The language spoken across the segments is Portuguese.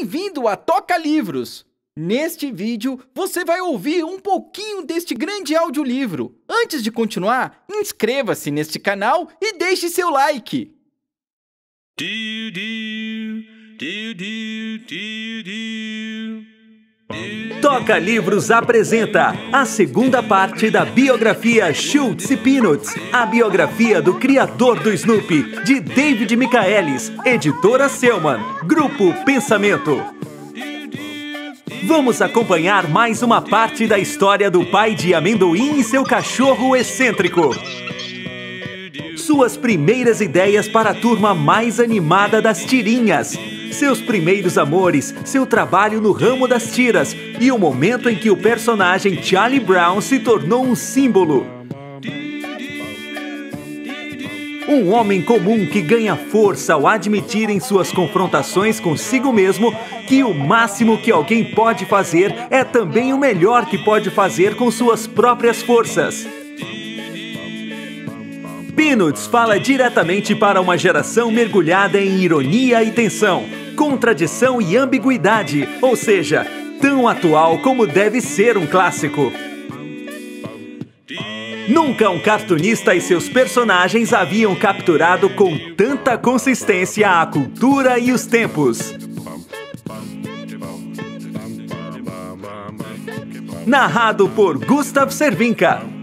Bem-vindo a Toca Livros! Neste vídeo, você vai ouvir um pouquinho deste grande audiolivro. Antes de continuar, inscreva-se neste canal e deixe seu like! Do, do, do, Toca Livros apresenta a segunda parte da biografia Schultz e Peanuts, a biografia do criador do Snoopy, de David Michaelis, editora Selman, Grupo Pensamento. Vamos acompanhar mais uma parte da história do pai de amendoim e seu cachorro excêntrico. Suas primeiras ideias para a turma mais animada das tirinhas seus primeiros amores, seu trabalho no ramo das tiras e o momento em que o personagem Charlie Brown se tornou um símbolo. Um homem comum que ganha força ao admitir em suas confrontações consigo mesmo que o máximo que alguém pode fazer é também o melhor que pode fazer com suas próprias forças. Peanuts fala diretamente para uma geração mergulhada em ironia e tensão, contradição e ambiguidade, ou seja, tão atual como deve ser um clássico. Nunca um cartunista e seus personagens haviam capturado com tanta consistência a cultura e os tempos. Narrado por Gustav Servinka.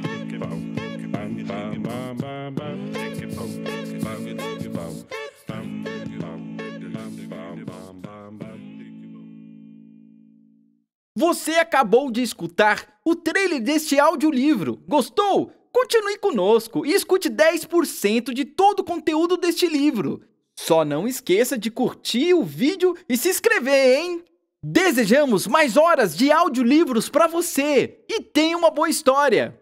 Você acabou de escutar o trailer deste audiolivro. Gostou? Continue conosco e escute 10% de todo o conteúdo deste livro. Só não esqueça de curtir o vídeo e se inscrever, hein? Desejamos mais horas de audiolivros para você e tenha uma boa história.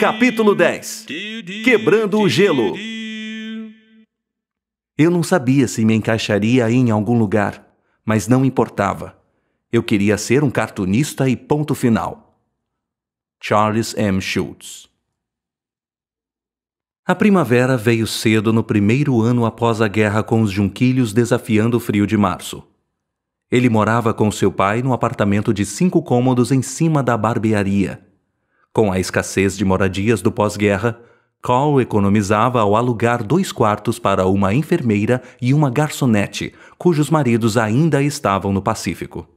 Capítulo 10 Quebrando o gelo. Eu não sabia se me encaixaria em algum lugar mas não importava. Eu queria ser um cartunista e ponto final. Charles M. Schultz a primavera veio cedo no primeiro ano após a guerra com os junquilhos desafiando o frio de março. Ele morava com seu pai num apartamento de cinco cômodos em cima da barbearia. Com a escassez de moradias do pós-guerra, Cole economizava ao alugar dois quartos para uma enfermeira e uma garçonete, cujos maridos ainda estavam no Pacífico.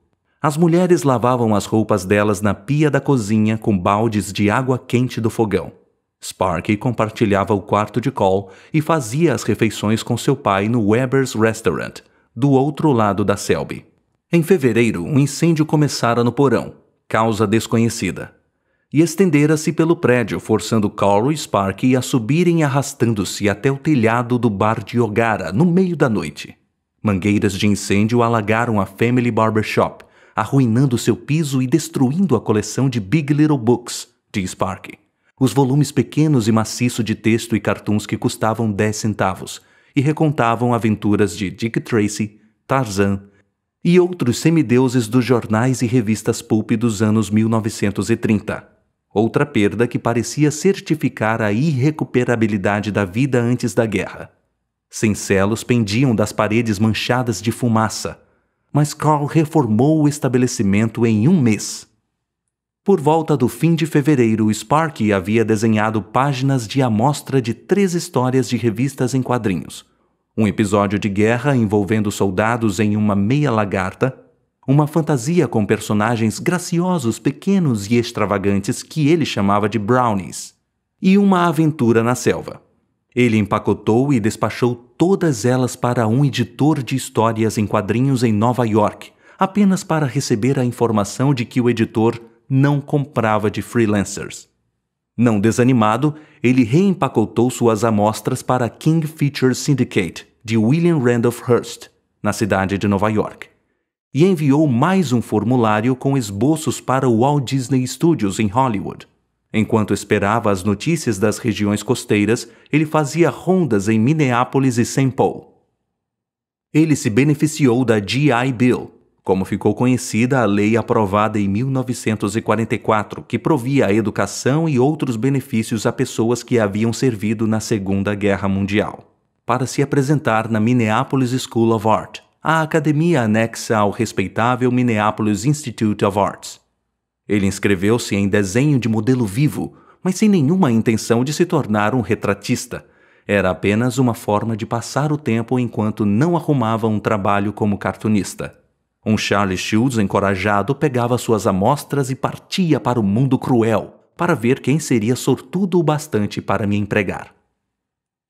As mulheres lavavam as roupas delas na pia da cozinha com baldes de água quente do fogão. Sparky compartilhava o quarto de Cole e fazia as refeições com seu pai no Weber's Restaurant, do outro lado da Selby. Em fevereiro, um incêndio começara no porão, causa desconhecida e estendera-se pelo prédio, forçando Carl e Sparky a subirem arrastando-se até o telhado do bar de Ogara no meio da noite. Mangueiras de incêndio alagaram a Family Barbershop, arruinando seu piso e destruindo a coleção de Big Little Books, de Sparky. Os volumes pequenos e maciço de texto e cartuns que custavam 10 centavos e recontavam aventuras de Dick Tracy, Tarzan e outros semideuses dos jornais e revistas pulp dos anos 1930 outra perda que parecia certificar a irrecuperabilidade da vida antes da guerra. Cincelos pendiam das paredes manchadas de fumaça, mas Carl reformou o estabelecimento em um mês. Por volta do fim de fevereiro, Spark havia desenhado páginas de amostra de três histórias de revistas em quadrinhos. Um episódio de guerra envolvendo soldados em uma meia lagarta, uma fantasia com personagens graciosos, pequenos e extravagantes que ele chamava de brownies, e uma aventura na selva. Ele empacotou e despachou todas elas para um editor de histórias em quadrinhos em Nova York, apenas para receber a informação de que o editor não comprava de freelancers. Não desanimado, ele reempacotou suas amostras para King Features Syndicate, de William Randolph Hearst, na cidade de Nova York e enviou mais um formulário com esboços para o Walt Disney Studios em Hollywood. Enquanto esperava as notícias das regiões costeiras, ele fazia rondas em Minneapolis e St. Paul. Ele se beneficiou da GI Bill, como ficou conhecida a lei aprovada em 1944, que provia a educação e outros benefícios a pessoas que haviam servido na Segunda Guerra Mundial, para se apresentar na Minneapolis School of Art a academia anexa ao respeitável Minneapolis Institute of Arts. Ele inscreveu-se em desenho de modelo vivo, mas sem nenhuma intenção de se tornar um retratista. Era apenas uma forma de passar o tempo enquanto não arrumava um trabalho como cartunista. Um Charles Shields encorajado pegava suas amostras e partia para o mundo cruel para ver quem seria sortudo o bastante para me empregar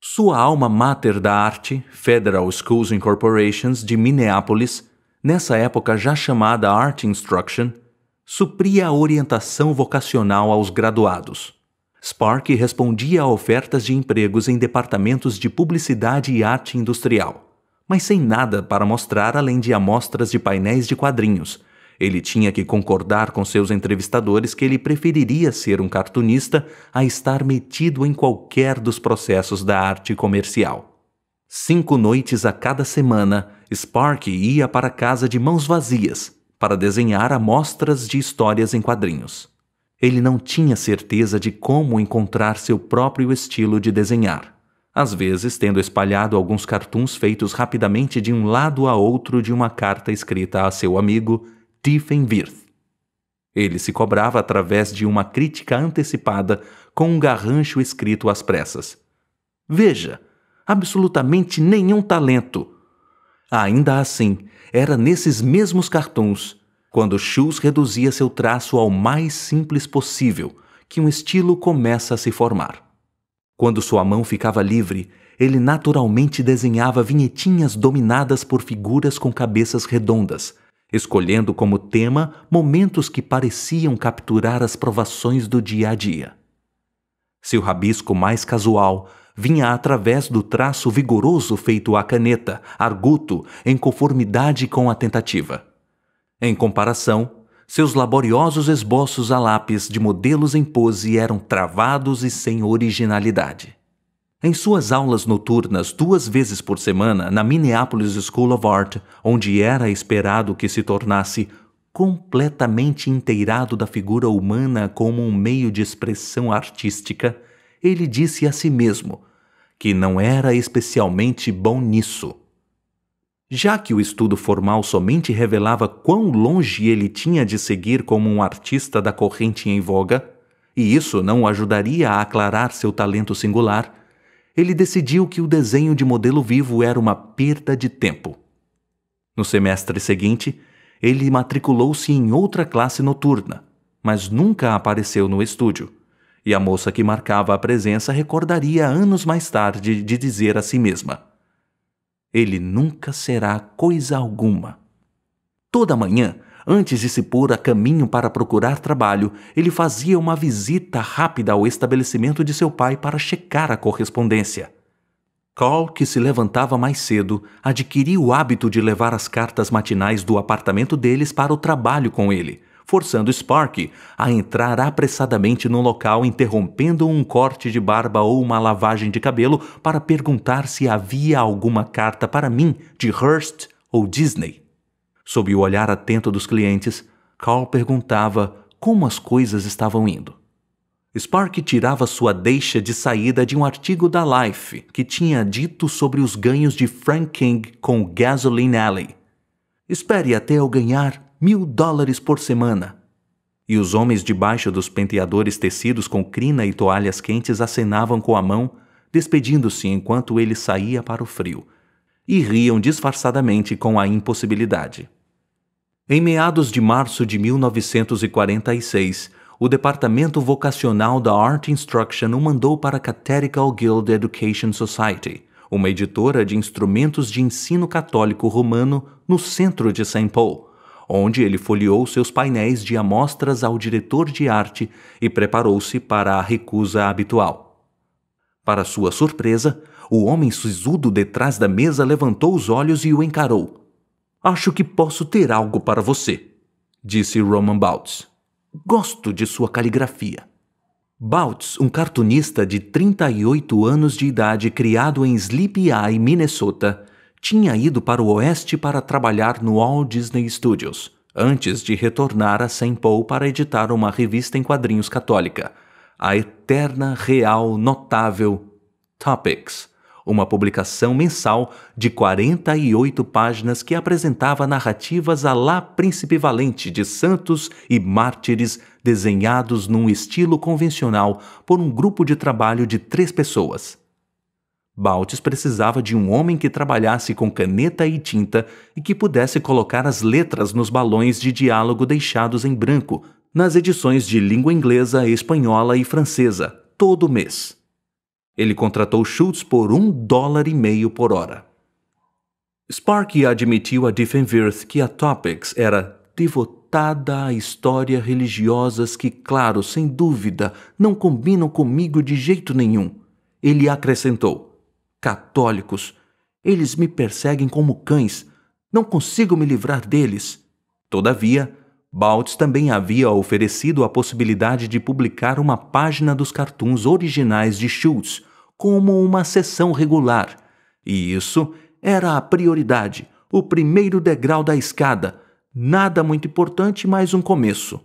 sua alma mater da arte, Federal Schools Incorporations de Minneapolis, nessa época já chamada Art Instruction, supria a orientação vocacional aos graduados. Spark respondia a ofertas de empregos em departamentos de publicidade e arte industrial, mas sem nada para mostrar além de amostras de painéis de quadrinhos, ele tinha que concordar com seus entrevistadores que ele preferiria ser um cartunista a estar metido em qualquer dos processos da arte comercial. Cinco noites a cada semana, Spark ia para casa de mãos vazias para desenhar amostras de histórias em quadrinhos. Ele não tinha certeza de como encontrar seu próprio estilo de desenhar, às vezes tendo espalhado alguns cartuns feitos rapidamente de um lado a outro de uma carta escrita a seu amigo Wirth. Ele se cobrava através de uma crítica antecipada com um garrancho escrito às pressas. Veja, absolutamente nenhum talento. Ainda assim, era nesses mesmos cartões quando Schultz reduzia seu traço ao mais simples possível que um estilo começa a se formar. Quando sua mão ficava livre, ele naturalmente desenhava vinhetinhas dominadas por figuras com cabeças redondas, escolhendo como tema momentos que pareciam capturar as provações do dia a dia. Seu rabisco mais casual vinha através do traço vigoroso feito à caneta, arguto, em conformidade com a tentativa. Em comparação, seus laboriosos esboços a lápis de modelos em pose eram travados e sem originalidade. Em suas aulas noturnas duas vezes por semana na Minneapolis School of Art, onde era esperado que se tornasse completamente inteirado da figura humana como um meio de expressão artística, ele disse a si mesmo que não era especialmente bom nisso. Já que o estudo formal somente revelava quão longe ele tinha de seguir como um artista da corrente em voga, e isso não o ajudaria a aclarar seu talento singular, ele decidiu que o desenho de modelo vivo era uma perda de tempo. No semestre seguinte, ele matriculou-se em outra classe noturna, mas nunca apareceu no estúdio, e a moça que marcava a presença recordaria anos mais tarde de dizer a si mesma: Ele nunca será coisa alguma. Toda manhã, Antes de se pôr a caminho para procurar trabalho, ele fazia uma visita rápida ao estabelecimento de seu pai para checar a correspondência. Carl, que se levantava mais cedo, adquiria o hábito de levar as cartas matinais do apartamento deles para o trabalho com ele, forçando Spark a entrar apressadamente no local, interrompendo um corte de barba ou uma lavagem de cabelo para perguntar se havia alguma carta para mim de Hearst ou Disney. Sob o olhar atento dos clientes, Carl perguntava como as coisas estavam indo. Spark tirava sua deixa de saída de um artigo da Life que tinha dito sobre os ganhos de Frank King com o Gasoline Alley. Espere até eu ganhar mil dólares por semana. E os homens debaixo dos penteadores tecidos com crina e toalhas quentes acenavam com a mão, despedindo-se enquanto ele saía para o frio, e riam disfarçadamente com a impossibilidade. Em meados de março de 1946, o Departamento Vocacional da Art Instruction o mandou para a Cathedral Guild Education Society, uma editora de instrumentos de ensino católico romano no centro de St. Paul, onde ele folheou seus painéis de amostras ao diretor de arte e preparou-se para a recusa habitual. Para sua surpresa, o homem sisudo detrás da mesa levantou os olhos e o encarou. Acho que posso ter algo para você, disse Roman Bouts. Gosto de sua caligrafia. Bouts, um cartunista de 38 anos de idade criado em Sleepy Eye, Minnesota, tinha ido para o oeste para trabalhar no Walt Disney Studios, antes de retornar a St. Paul para editar uma revista em quadrinhos católica, a eterna, real, notável Topics uma publicação mensal de 48 páginas que apresentava narrativas a lá Príncipe Valente de santos e mártires desenhados num estilo convencional por um grupo de trabalho de três pessoas. Baltes precisava de um homem que trabalhasse com caneta e tinta e que pudesse colocar as letras nos balões de diálogo deixados em branco nas edições de língua inglesa, espanhola e francesa, todo mês. Ele contratou Schultz por um dólar e meio por hora. Sparky admitiu a Diffenwirth que a Topics era devotada a histórias religiosas que, claro, sem dúvida, não combinam comigo de jeito nenhum. Ele acrescentou: Católicos, eles me perseguem como cães. Não consigo me livrar deles. Todavia, Baltz também havia oferecido a possibilidade de publicar uma página dos cartuns originais de Schultz, como uma sessão regular. E isso era a prioridade, o primeiro degrau da escada. Nada muito importante, mas um começo.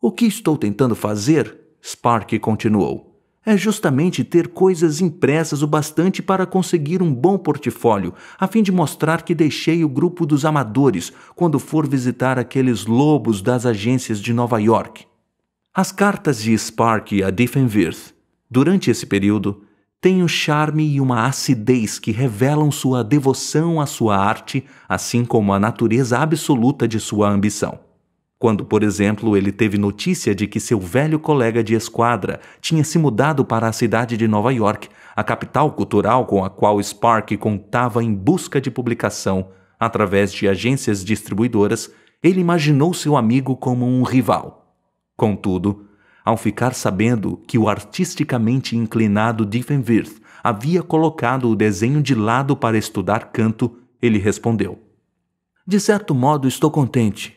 O que estou tentando fazer? Spark continuou. É justamente ter coisas impressas o bastante para conseguir um bom portfólio, a fim de mostrar que deixei o grupo dos amadores quando for visitar aqueles lobos das agências de Nova York. As cartas de Spark a Diefenwirth Durante esse período, tem um charme e uma acidez que revelam sua devoção à sua arte, assim como a natureza absoluta de sua ambição. Quando, por exemplo, ele teve notícia de que seu velho colega de esquadra tinha se mudado para a cidade de Nova York, a capital cultural com a qual Spark contava em busca de publicação através de agências distribuidoras, ele imaginou seu amigo como um rival. Contudo, ao ficar sabendo que o artisticamente inclinado Diefenwirth havia colocado o desenho de lado para estudar canto, ele respondeu: De certo modo, estou contente.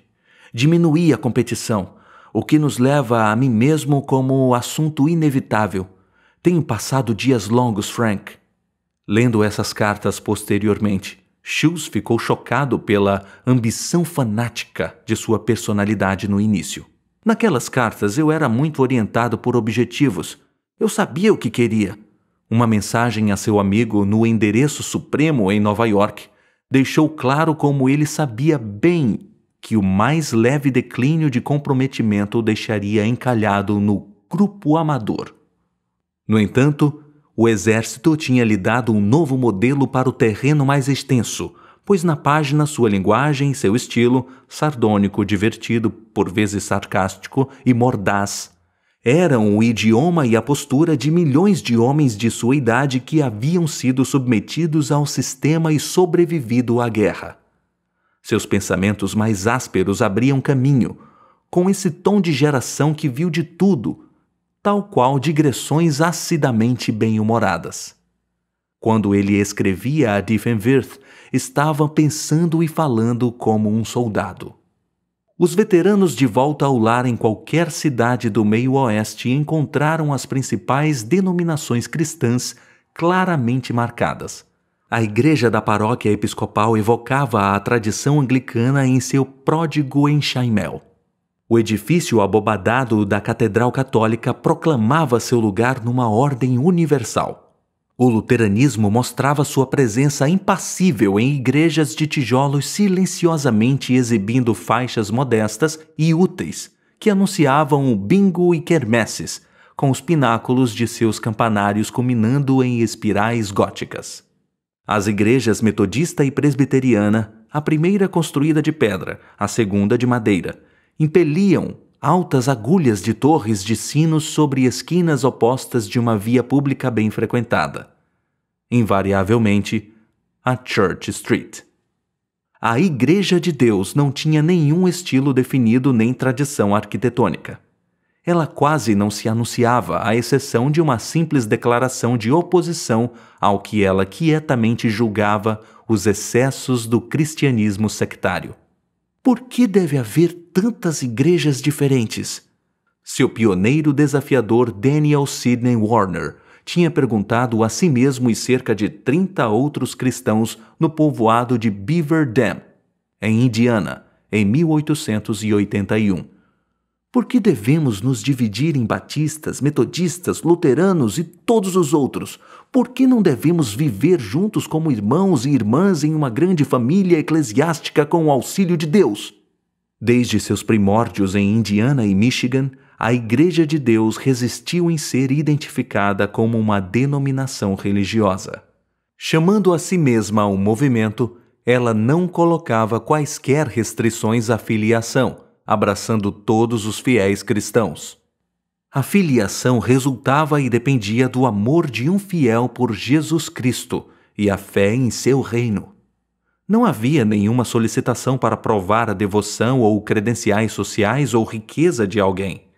Diminuí a competição, o que nos leva a mim mesmo como assunto inevitável. Tenho passado dias longos, Frank. Lendo essas cartas posteriormente, Schultz ficou chocado pela ambição fanática de sua personalidade no início. Naquelas cartas eu era muito orientado por objetivos. Eu sabia o que queria. Uma mensagem a seu amigo no endereço supremo em Nova York deixou claro como ele sabia bem que o mais leve declínio de comprometimento o deixaria encalhado no grupo amador. No entanto, o exército tinha lhe dado um novo modelo para o terreno mais extenso, pois na página sua linguagem e seu estilo, sardônico, divertido, por vezes sarcástico e mordaz, eram o idioma e a postura de milhões de homens de sua idade que haviam sido submetidos ao sistema e sobrevivido à guerra. Seus pensamentos mais ásperos abriam caminho, com esse tom de geração que viu de tudo, tal qual digressões acidamente bem-humoradas. Quando ele escrevia a Diefenwirth estava pensando e falando como um soldado. Os veteranos de volta ao lar em qualquer cidade do meio-oeste encontraram as principais denominações cristãs claramente marcadas. A igreja da paróquia episcopal evocava a tradição anglicana em seu pródigo enxaimel. O edifício abobadado da Catedral Católica proclamava seu lugar numa ordem universal. O luteranismo mostrava sua presença impassível em igrejas de tijolos silenciosamente exibindo faixas modestas e úteis que anunciavam o bingo e quermesses, com os pináculos de seus campanários culminando em espirais góticas. As igrejas metodista e presbiteriana, a primeira construída de pedra, a segunda de madeira, impeliam altas agulhas de torres de sinos sobre esquinas opostas de uma via pública bem frequentada. Invariavelmente, a Church Street. A Igreja de Deus não tinha nenhum estilo definido nem tradição arquitetônica. Ela quase não se anunciava, à exceção de uma simples declaração de oposição ao que ela quietamente julgava os excessos do cristianismo sectário. Por que deve haver tantas igrejas diferentes. Seu pioneiro desafiador Daniel Sidney Warner tinha perguntado a si mesmo e cerca de 30 outros cristãos no povoado de Beaver Dam, em Indiana, em 1881. Por que devemos nos dividir em batistas, metodistas, luteranos e todos os outros? Por que não devemos viver juntos como irmãos e irmãs em uma grande família eclesiástica com o auxílio de Deus? Desde seus primórdios em Indiana e Michigan, a Igreja de Deus resistiu em ser identificada como uma denominação religiosa. Chamando a si mesma um movimento, ela não colocava quaisquer restrições à filiação, abraçando todos os fiéis cristãos. A filiação resultava e dependia do amor de um fiel por Jesus Cristo e a fé em seu reino. Não havia nenhuma solicitação para provar a devoção ou credenciais sociais ou riqueza de alguém.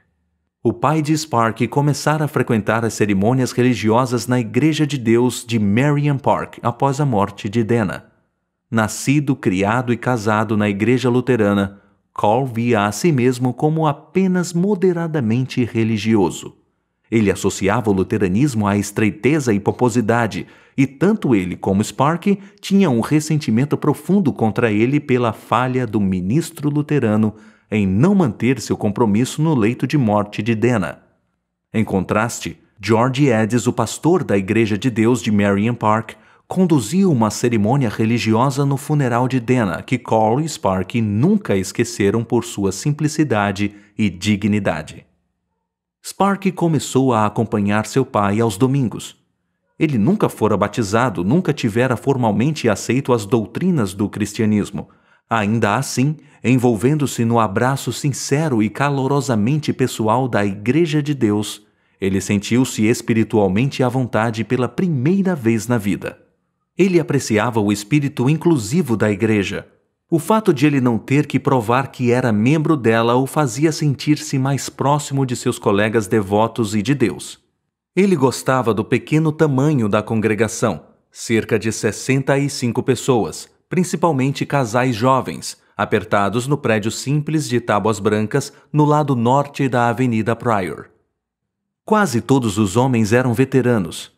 O pai de Spark começara a frequentar as cerimônias religiosas na Igreja de Deus de Marion Park após a morte de Dena. Nascido, criado e casado na Igreja Luterana, Carl via a si mesmo como apenas moderadamente religioso. Ele associava o luteranismo à estreiteza e pomposidade, e tanto ele como Spark tinham um ressentimento profundo contra ele pela falha do ministro luterano em não manter seu compromisso no leito de morte de Dena. Em contraste, George Eddes, o pastor da Igreja de Deus de Marion Park, conduziu uma cerimônia religiosa no funeral de Dena, que Cole e Spark nunca esqueceram por sua simplicidade e dignidade. Spark começou a acompanhar seu pai aos domingos. Ele nunca fora batizado, nunca tivera formalmente aceito as doutrinas do cristianismo. Ainda assim, envolvendo-se no abraço sincero e calorosamente pessoal da Igreja de Deus, ele sentiu-se espiritualmente à vontade pela primeira vez na vida. Ele apreciava o espírito inclusivo da Igreja, o fato de ele não ter que provar que era membro dela o fazia sentir-se mais próximo de seus colegas devotos e de Deus. Ele gostava do pequeno tamanho da congregação, cerca de 65 pessoas, principalmente casais jovens, apertados no prédio simples de tábuas brancas no lado norte da Avenida Pryor. Quase todos os homens eram veteranos.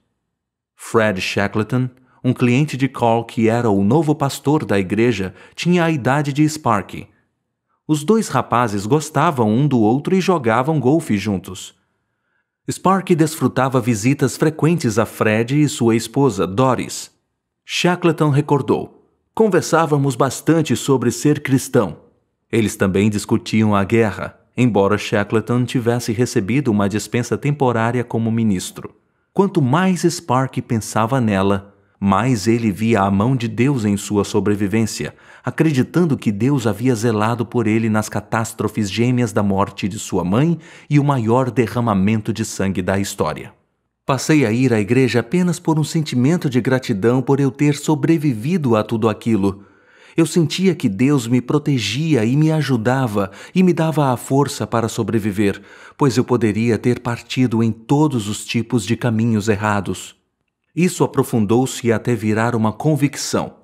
Fred Shackleton, um cliente de Carl que era o novo pastor da igreja tinha a idade de Spark. Os dois rapazes gostavam um do outro e jogavam golfe juntos. Spark desfrutava visitas frequentes a Fred e sua esposa, Doris. Shackleton recordou: Conversávamos bastante sobre ser cristão. Eles também discutiam a guerra, embora Shackleton tivesse recebido uma dispensa temporária como ministro. Quanto mais Spark pensava nela, mas ele via a mão de Deus em sua sobrevivência, acreditando que Deus havia zelado por ele nas catástrofes gêmeas da morte de sua mãe e o maior derramamento de sangue da história. Passei a ir à igreja apenas por um sentimento de gratidão por eu ter sobrevivido a tudo aquilo. Eu sentia que Deus me protegia e me ajudava e me dava a força para sobreviver, pois eu poderia ter partido em todos os tipos de caminhos errados. Isso aprofundou-se até virar uma convicção.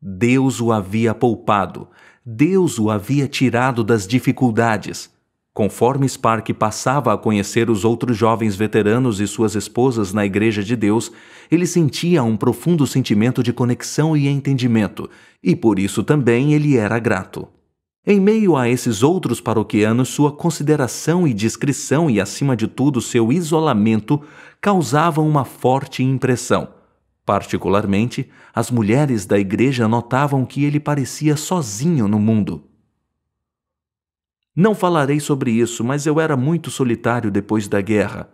Deus o havia poupado, Deus o havia tirado das dificuldades. Conforme Spark passava a conhecer os outros jovens veteranos e suas esposas na Igreja de Deus, ele sentia um profundo sentimento de conexão e entendimento, e por isso também ele era grato. Em meio a esses outros paroquianos, sua consideração e discrição e, acima de tudo, seu isolamento causavam uma forte impressão. Particularmente, as mulheres da igreja notavam que ele parecia sozinho no mundo. Não falarei sobre isso, mas eu era muito solitário depois da guerra,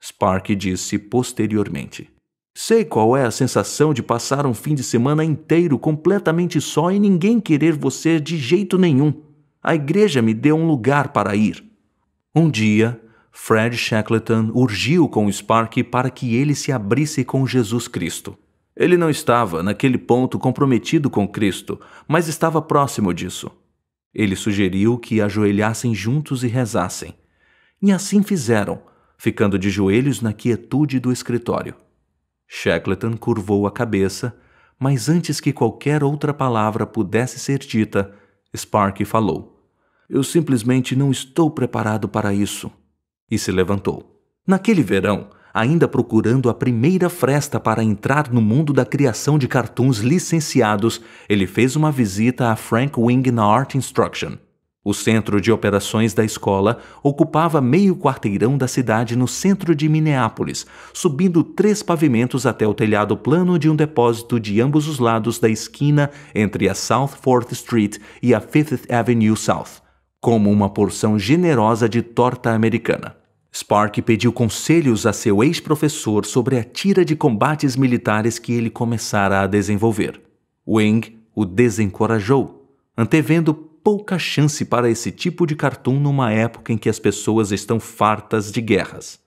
Spark disse posteriormente. Sei qual é a sensação de passar um fim de semana inteiro completamente só e ninguém querer você de jeito nenhum. A igreja me deu um lugar para ir. Um dia, Fred Shackleton urgiu com Spark para que ele se abrisse com Jesus Cristo. Ele não estava, naquele ponto, comprometido com Cristo, mas estava próximo disso. Ele sugeriu que ajoelhassem juntos e rezassem. E assim fizeram, ficando de joelhos na quietude do escritório. Shackleton curvou a cabeça, mas antes que qualquer outra palavra pudesse ser dita, Spark falou: Eu simplesmente não estou preparado para isso. E se levantou. Naquele verão, ainda procurando a primeira fresta para entrar no mundo da criação de cartoons licenciados, ele fez uma visita a Frank Wing na Art Instruction. O centro de operações da escola ocupava meio quarteirão da cidade no centro de Minneapolis, subindo três pavimentos até o telhado plano de um depósito de ambos os lados da esquina entre a South Fourth Street e a Fifth Avenue South, como uma porção generosa de torta americana. Spark pediu conselhos a seu ex-professor sobre a tira de combates militares que ele começara a desenvolver. Wing o desencorajou, antevendo pouca chance para esse tipo de cartoon numa época em que as pessoas estão fartas de guerras.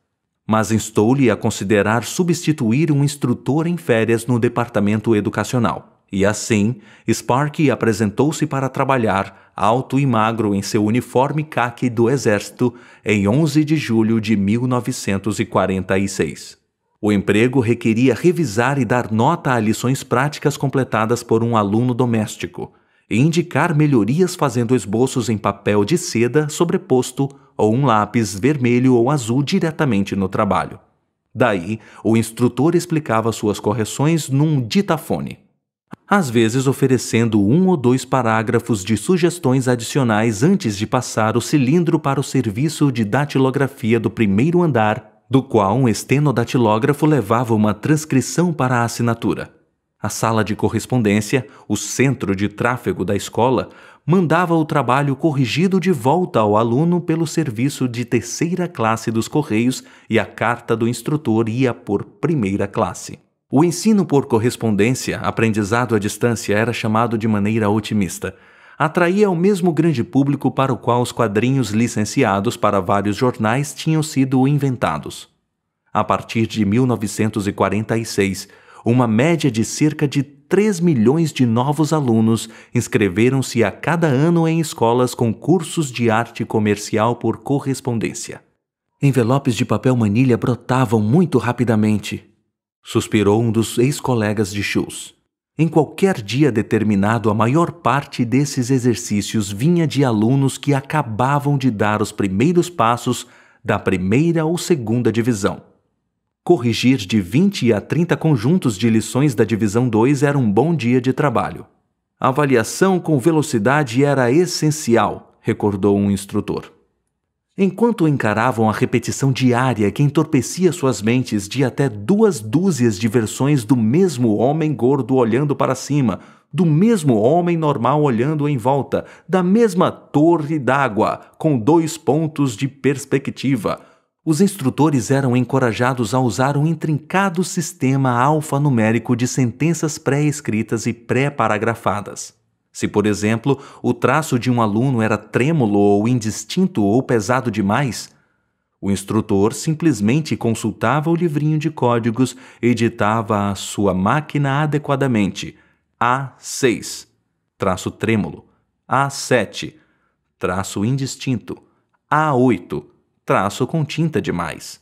Mas instou-lhe a considerar substituir um instrutor em férias no departamento educacional. E assim, Sparky apresentou-se para trabalhar, alto e magro em seu uniforme caque do Exército, em 11 de julho de 1946. O emprego requeria revisar e dar nota a lições práticas completadas por um aluno doméstico, e indicar melhorias fazendo esboços em papel de seda sobreposto ou um lápis vermelho ou azul diretamente no trabalho. Daí, o instrutor explicava suas correções num ditafone, às vezes oferecendo um ou dois parágrafos de sugestões adicionais antes de passar o cilindro para o serviço de datilografia do primeiro andar, do qual um estenodatilógrafo levava uma transcrição para a assinatura. A sala de correspondência, o centro de tráfego da escola, mandava o trabalho corrigido de volta ao aluno pelo serviço de terceira classe dos Correios e a carta do instrutor ia por primeira classe. O ensino por correspondência, aprendizado à distância, era chamado de maneira otimista. Atraía o mesmo grande público para o qual os quadrinhos licenciados para vários jornais tinham sido inventados. A partir de 1946, uma média de cerca de 3 milhões de novos alunos inscreveram-se a cada ano em escolas com cursos de arte comercial por correspondência. Envelopes de papel manilha brotavam muito rapidamente, suspirou um dos ex-colegas de Schultz. Em qualquer dia determinado, a maior parte desses exercícios vinha de alunos que acabavam de dar os primeiros passos da primeira ou segunda divisão Corrigir de 20 a 30 conjuntos de lições da divisão 2 era um bom dia de trabalho. avaliação com velocidade era essencial, recordou um instrutor. Enquanto encaravam a repetição diária que entorpecia suas mentes de até duas dúzias de versões do mesmo homem gordo olhando para cima, do mesmo homem normal olhando em volta, da mesma torre d'água, com dois pontos de perspectiva, os instrutores eram encorajados a usar um intrincado sistema alfanumérico de sentenças pré-escritas e pré-paragrafadas. Se, por exemplo, o traço de um aluno era trêmulo ou indistinto ou pesado demais, o instrutor simplesmente consultava o livrinho de códigos e ditava a sua máquina adequadamente A6, traço trêmulo, A7, traço indistinto, A8, traço com tinta demais.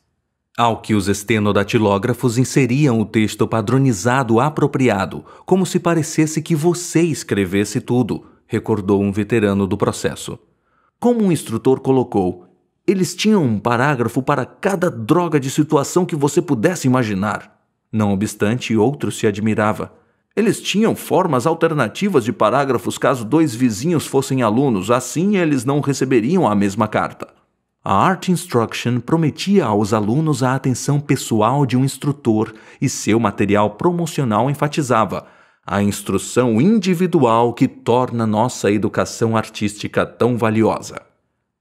Ao que os estenodatilógrafos inseriam o texto padronizado apropriado, como se parecesse que você escrevesse tudo, recordou um veterano do processo. Como um instrutor colocou, eles tinham um parágrafo para cada droga de situação que você pudesse imaginar. Não obstante, outro se admirava. Eles tinham formas alternativas de parágrafos caso dois vizinhos fossem alunos, assim eles não receberiam a mesma carta. A Art Instruction prometia aos alunos a atenção pessoal de um instrutor e seu material promocional enfatizava a instrução individual que torna nossa educação artística tão valiosa.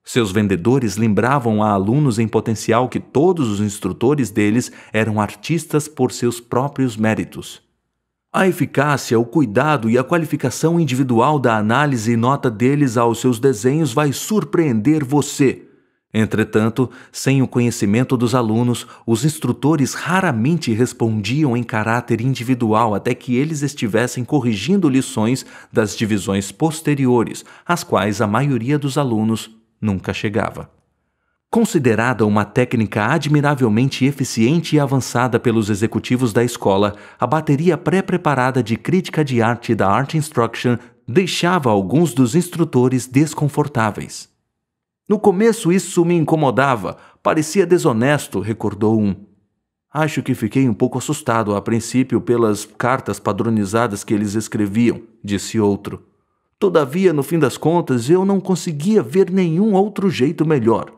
Seus vendedores lembravam a alunos em potencial que todos os instrutores deles eram artistas por seus próprios méritos. A eficácia, o cuidado e a qualificação individual da análise e nota deles aos seus desenhos vai surpreender você Entretanto, sem o conhecimento dos alunos, os instrutores raramente respondiam em caráter individual até que eles estivessem corrigindo lições das divisões posteriores, às quais a maioria dos alunos nunca chegava. Considerada uma técnica admiravelmente eficiente e avançada pelos executivos da escola, a bateria pré-preparada de crítica de arte da Art Instruction deixava alguns dos instrutores desconfortáveis. No começo isso me incomodava, parecia desonesto, recordou um. Acho que fiquei um pouco assustado a princípio pelas cartas padronizadas que eles escreviam, disse outro. Todavia, no fim das contas, eu não conseguia ver nenhum outro jeito melhor.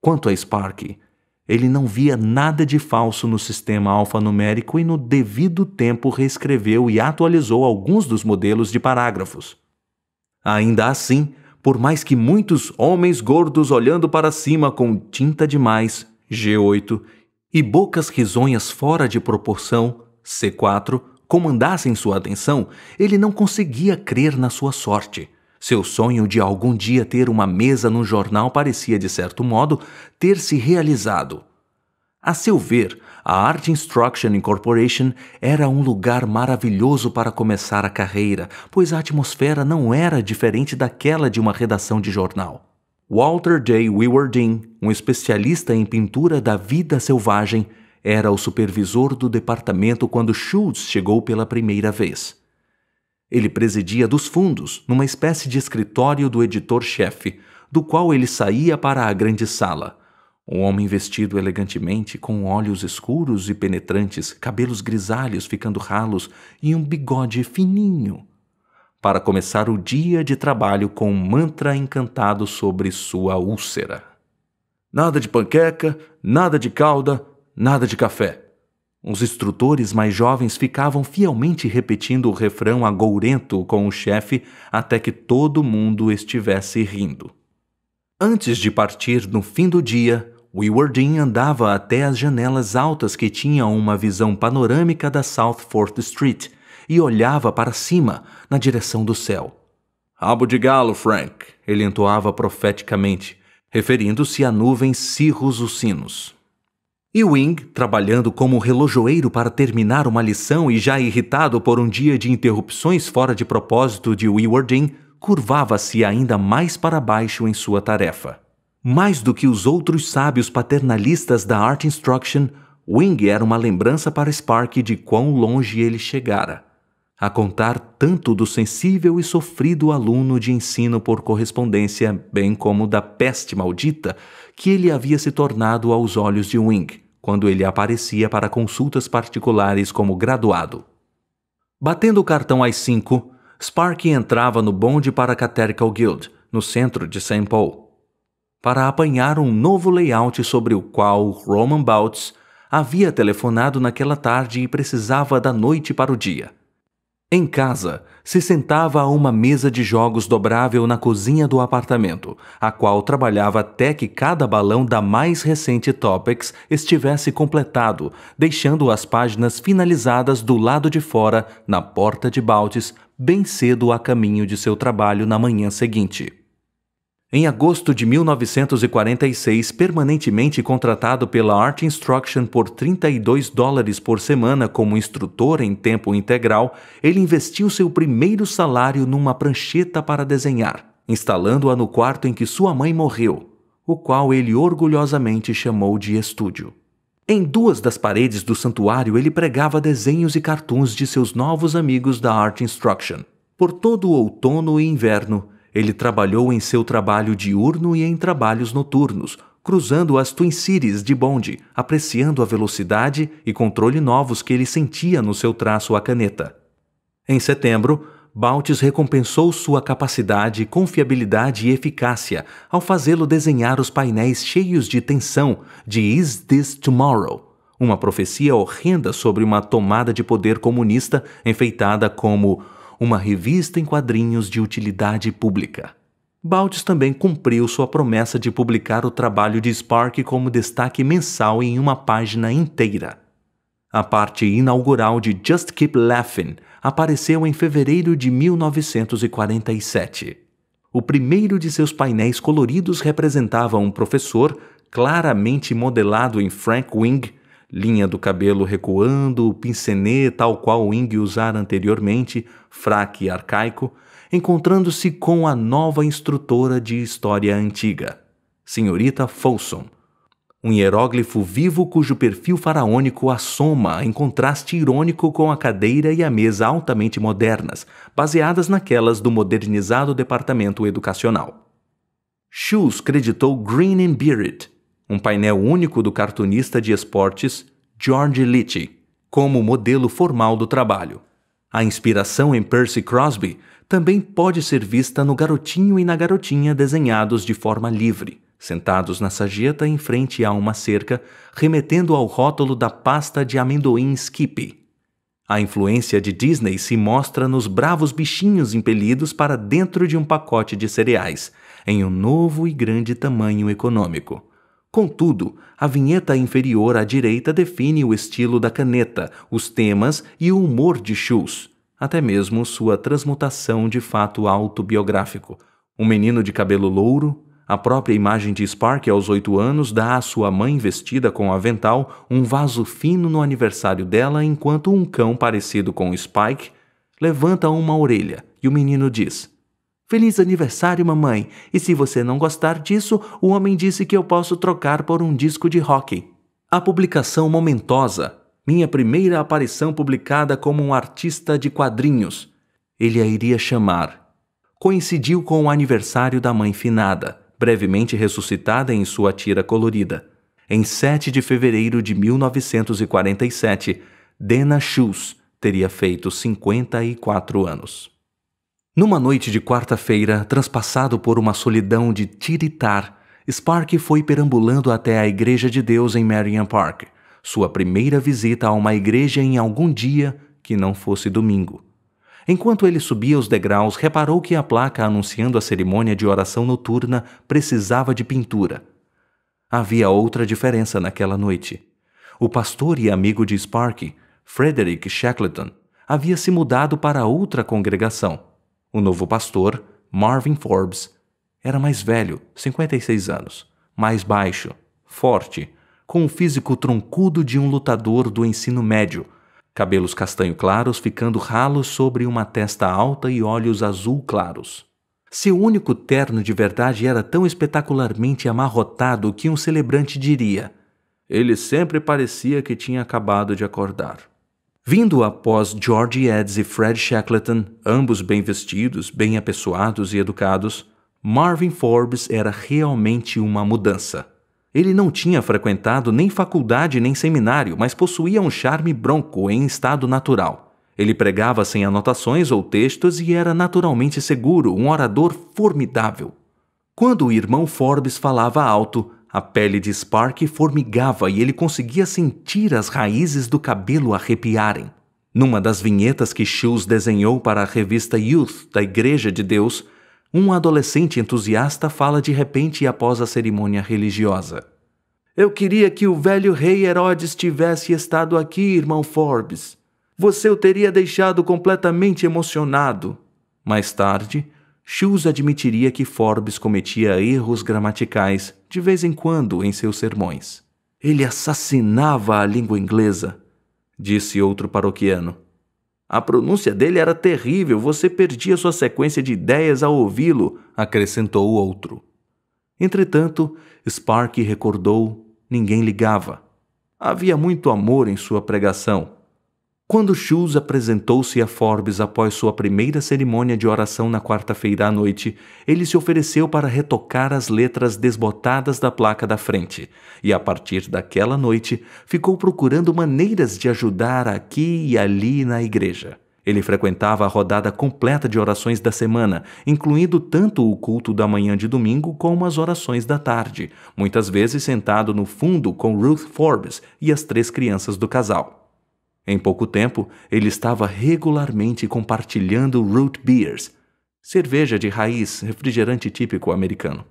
Quanto a Spark, ele não via nada de falso no sistema alfanumérico e, no devido tempo, reescreveu e atualizou alguns dos modelos de parágrafos. Ainda assim, por mais que muitos homens gordos olhando para cima com tinta demais, G8, e bocas risonhas fora de proporção, C4, comandassem sua atenção, ele não conseguia crer na sua sorte. Seu sonho de algum dia ter uma mesa no jornal parecia, de certo modo, ter se realizado. A seu ver, a Art Instruction Incorporation era um lugar maravilhoso para começar a carreira, pois a atmosfera não era diferente daquela de uma redação de jornal. Walter J. Wewardine, um especialista em pintura da vida selvagem, era o supervisor do departamento quando Schultz chegou pela primeira vez. Ele presidia dos fundos, numa espécie de escritório do editor-chefe, do qual ele saía para a grande sala. Um homem vestido elegantemente, com olhos escuros e penetrantes, cabelos grisalhos ficando ralos e um bigode fininho, para começar o dia de trabalho com um mantra encantado sobre sua úlcera. Nada de panqueca, nada de calda, nada de café. Os instrutores mais jovens ficavam fielmente repetindo o refrão agourento com o chefe até que todo mundo estivesse rindo. Antes de partir no fim do dia, Willard andava até as janelas altas que tinham uma visão panorâmica da South Fourth Street e olhava para cima, na direção do céu. Rabo de galo, Frank, ele entoava profeticamente, referindo-se à nuvem os sinos. E Wing, trabalhando como relojoeiro para terminar uma lição e já irritado por um dia de interrupções fora de propósito de Willard, curvava-se ainda mais para baixo em sua tarefa. Mais do que os outros sábios paternalistas da Art Instruction, Wing era uma lembrança para Spark de quão longe ele chegara, a contar tanto do sensível e sofrido aluno de ensino por correspondência, bem como da peste maldita que ele havia se tornado aos olhos de Wing, quando ele aparecia para consultas particulares como graduado. Batendo o cartão às cinco, Spark entrava no bonde para a Caterical Guild, no centro de St. Paul para apanhar um novo layout sobre o qual Roman Bouts havia telefonado naquela tarde e precisava da noite para o dia. Em casa, se sentava a uma mesa de jogos dobrável na cozinha do apartamento, a qual trabalhava até que cada balão da mais recente Topics estivesse completado, deixando as páginas finalizadas do lado de fora, na porta de Baltes, bem cedo a caminho de seu trabalho na manhã seguinte. Em agosto de 1946, permanentemente contratado pela Art Instruction por 32 dólares por semana como instrutor em tempo integral, ele investiu seu primeiro salário numa prancheta para desenhar, instalando-a no quarto em que sua mãe morreu, o qual ele orgulhosamente chamou de estúdio. Em duas das paredes do santuário, ele pregava desenhos e cartoons de seus novos amigos da Art Instruction. Por todo o outono e inverno, ele trabalhou em seu trabalho diurno e em trabalhos noturnos, cruzando as Twin Cities de bonde, apreciando a velocidade e controle novos que ele sentia no seu traço à caneta. Em setembro, Baltes recompensou sua capacidade, confiabilidade e eficácia ao fazê-lo desenhar os painéis cheios de tensão de Is This Tomorrow? Uma profecia horrenda sobre uma tomada de poder comunista enfeitada como uma revista em quadrinhos de utilidade pública. Baltes também cumpriu sua promessa de publicar o trabalho de Spark como destaque mensal em uma página inteira. A parte inaugural de Just Keep Laughing apareceu em fevereiro de 1947. O primeiro de seus painéis coloridos representava um professor, claramente modelado em Frank Wing, linha do cabelo recuando, pincenê tal qual o Ing usara anteriormente, fraque e arcaico, encontrando-se com a nova instrutora de história antiga, senhorita Folsom. Um hieróglifo vivo cujo perfil faraônico assoma em contraste irônico com a cadeira e a mesa altamente modernas, baseadas naquelas do modernizado departamento educacional. Shoes creditou Green and Beard um painel único do cartunista de esportes George Litchi como modelo formal do trabalho. A inspiração em Percy Crosby também pode ser vista no garotinho e na garotinha desenhados de forma livre, sentados na sarjeta em frente a uma cerca, remetendo ao rótulo da pasta de amendoim Skippy. A influência de Disney se mostra nos bravos bichinhos impelidos para dentro de um pacote de cereais, em um novo e grande tamanho econômico. Contudo, a vinheta inferior à direita define o estilo da caneta, os temas e o humor de Schultz, até mesmo sua transmutação de fato autobiográfico. Um menino de cabelo louro, a própria imagem de Spark aos oito anos dá à sua mãe vestida com avental um vaso fino no aniversário dela, enquanto um cão parecido com Spike levanta uma orelha e o menino diz: Feliz aniversário, mamãe! E se você não gostar disso, o homem disse que eu posso trocar por um disco de rock. A publicação momentosa, minha primeira aparição publicada como um artista de quadrinhos. Ele a iria chamar. Coincidiu com o aniversário da mãe finada, brevemente ressuscitada em sua tira colorida. Em 7 de fevereiro de 1947, Dana Schultz teria feito 54 anos. Numa noite de quarta-feira, transpassado por uma solidão de tiritar, Spark foi perambulando até a Igreja de Deus em Marion Park, sua primeira visita a uma igreja em algum dia que não fosse domingo. Enquanto ele subia os degraus, reparou que a placa anunciando a cerimônia de oração noturna precisava de pintura. Havia outra diferença naquela noite. O pastor e amigo de Spark, Frederick Shackleton, havia se mudado para outra congregação. O novo pastor, Marvin Forbes, era mais velho, 56 anos, mais baixo, forte, com o físico troncudo de um lutador do ensino médio, cabelos castanho claros ficando ralos sobre uma testa alta e olhos azul claros. Seu único terno de verdade era tão espetacularmente amarrotado que um celebrante diria: Ele sempre parecia que tinha acabado de acordar. Vindo após George Eds e Fred Shackleton, ambos bem vestidos, bem apessoados e educados, Marvin Forbes era realmente uma mudança. Ele não tinha frequentado nem faculdade nem seminário, mas possuía um charme bronco em estado natural. Ele pregava sem anotações ou textos e era naturalmente seguro, um orador formidável. Quando o irmão Forbes falava alto, a pele de Spark formigava e ele conseguia sentir as raízes do cabelo arrepiarem. Numa das vinhetas que Shields desenhou para a revista Youth da Igreja de Deus, um adolescente entusiasta fala de repente após a cerimônia religiosa. Eu queria que o velho rei Herodes tivesse estado aqui, irmão Forbes. Você o teria deixado completamente emocionado. Mais tarde, Schulz admitiria que Forbes cometia erros gramaticais de vez em quando em seus sermões. Ele assassinava a língua inglesa, disse outro paroquiano. A pronúncia dele era terrível, você perdia sua sequência de ideias ao ouvi-lo, acrescentou outro. Entretanto, Spark recordou: ninguém ligava. Havia muito amor em sua pregação. Quando Schulz apresentou-se a Forbes após sua primeira cerimônia de oração na quarta-feira à noite, ele se ofereceu para retocar as letras desbotadas da placa da frente, e a partir daquela noite ficou procurando maneiras de ajudar aqui e ali na igreja. Ele frequentava a rodada completa de orações da semana, incluindo tanto o culto da manhã de domingo como as orações da tarde, muitas vezes sentado no fundo com Ruth Forbes e as três crianças do casal. Em pouco tempo, ele estava regularmente compartilhando root beers, cerveja de raiz, refrigerante típico americano,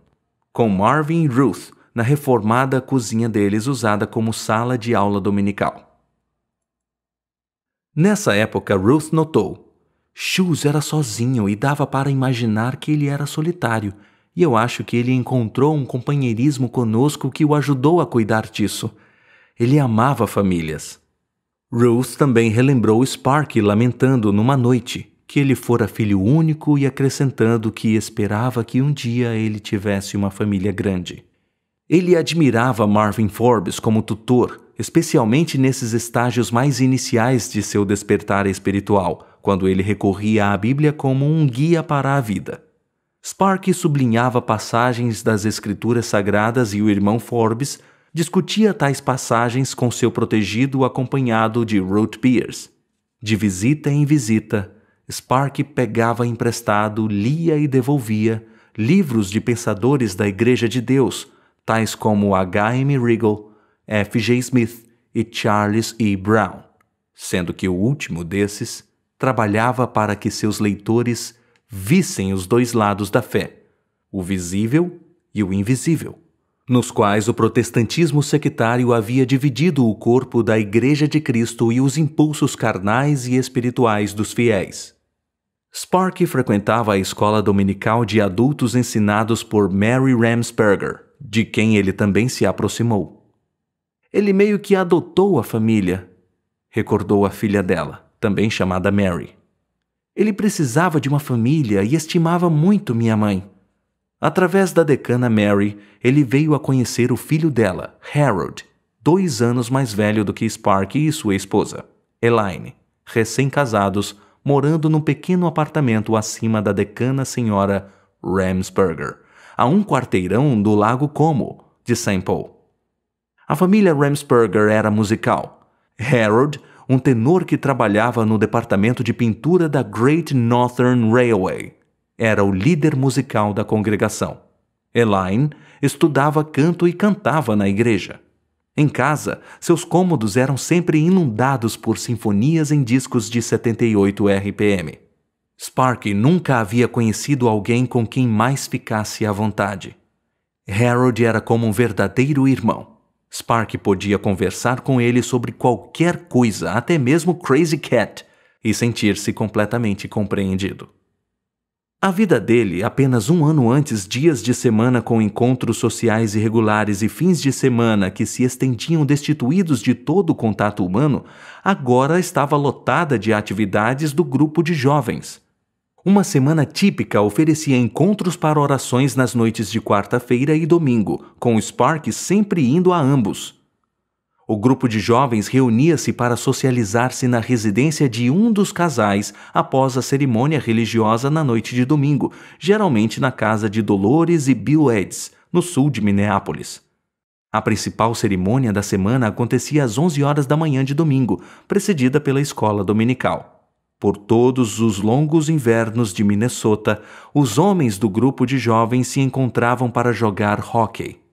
com Marvin e Ruth na reformada cozinha deles usada como sala de aula dominical. Nessa época, Ruth notou: Shoes era sozinho e dava para imaginar que ele era solitário, e eu acho que ele encontrou um companheirismo conosco que o ajudou a cuidar disso. Ele amava famílias. Rose também relembrou Spark lamentando numa noite que ele fora filho único e acrescentando que esperava que um dia ele tivesse uma família grande. Ele admirava Marvin Forbes como tutor, especialmente nesses estágios mais iniciais de seu despertar espiritual, quando ele recorria à Bíblia como um guia para a vida. Spark sublinhava passagens das Escrituras Sagradas e o irmão Forbes discutia tais passagens com seu protegido acompanhado de Ruth Pierce. De visita em visita, Spark pegava emprestado, lia e devolvia livros de pensadores da Igreja de Deus, tais como H. M. Riegel, F. J. Smith e Charles E. Brown, sendo que o último desses trabalhava para que seus leitores vissem os dois lados da fé, o visível e o invisível nos quais o protestantismo sectário havia dividido o corpo da Igreja de Cristo e os impulsos carnais e espirituais dos fiéis. Spark frequentava a escola dominical de adultos ensinados por Mary Ramsberger, de quem ele também se aproximou. Ele meio que adotou a família, recordou a filha dela, também chamada Mary. Ele precisava de uma família e estimava muito minha mãe. Através da decana Mary, ele veio a conhecer o filho dela, Harold, dois anos mais velho do que Spark e sua esposa, Elaine, recém-casados, morando num pequeno apartamento acima da decana senhora Ramsberger, a um quarteirão do Lago Como, de St. Paul. A família Ramsberger era musical. Harold, um tenor que trabalhava no departamento de pintura da Great Northern Railway, era o líder musical da congregação. Elaine estudava canto e cantava na igreja. Em casa, seus cômodos eram sempre inundados por sinfonias em discos de 78 RPM. Sparky nunca havia conhecido alguém com quem mais ficasse à vontade. Harold era como um verdadeiro irmão. Sparky podia conversar com ele sobre qualquer coisa, até mesmo Crazy Cat, e sentir-se completamente compreendido. A vida dele, apenas um ano antes, dias de semana com encontros sociais irregulares e fins de semana que se estendiam destituídos de todo o contato humano, agora estava lotada de atividades do grupo de jovens. Uma semana típica oferecia encontros para orações nas noites de quarta-feira e domingo, com o Spark sempre indo a ambos. O grupo de jovens reunia-se para socializar-se na residência de um dos casais após a cerimônia religiosa na noite de domingo, geralmente na casa de Dolores e Bill Eds, no sul de Minneapolis. A principal cerimônia da semana acontecia às 11 horas da manhã de domingo, precedida pela escola dominical. Por todos os longos invernos de Minnesota, os homens do grupo de jovens se encontravam para jogar hóquei.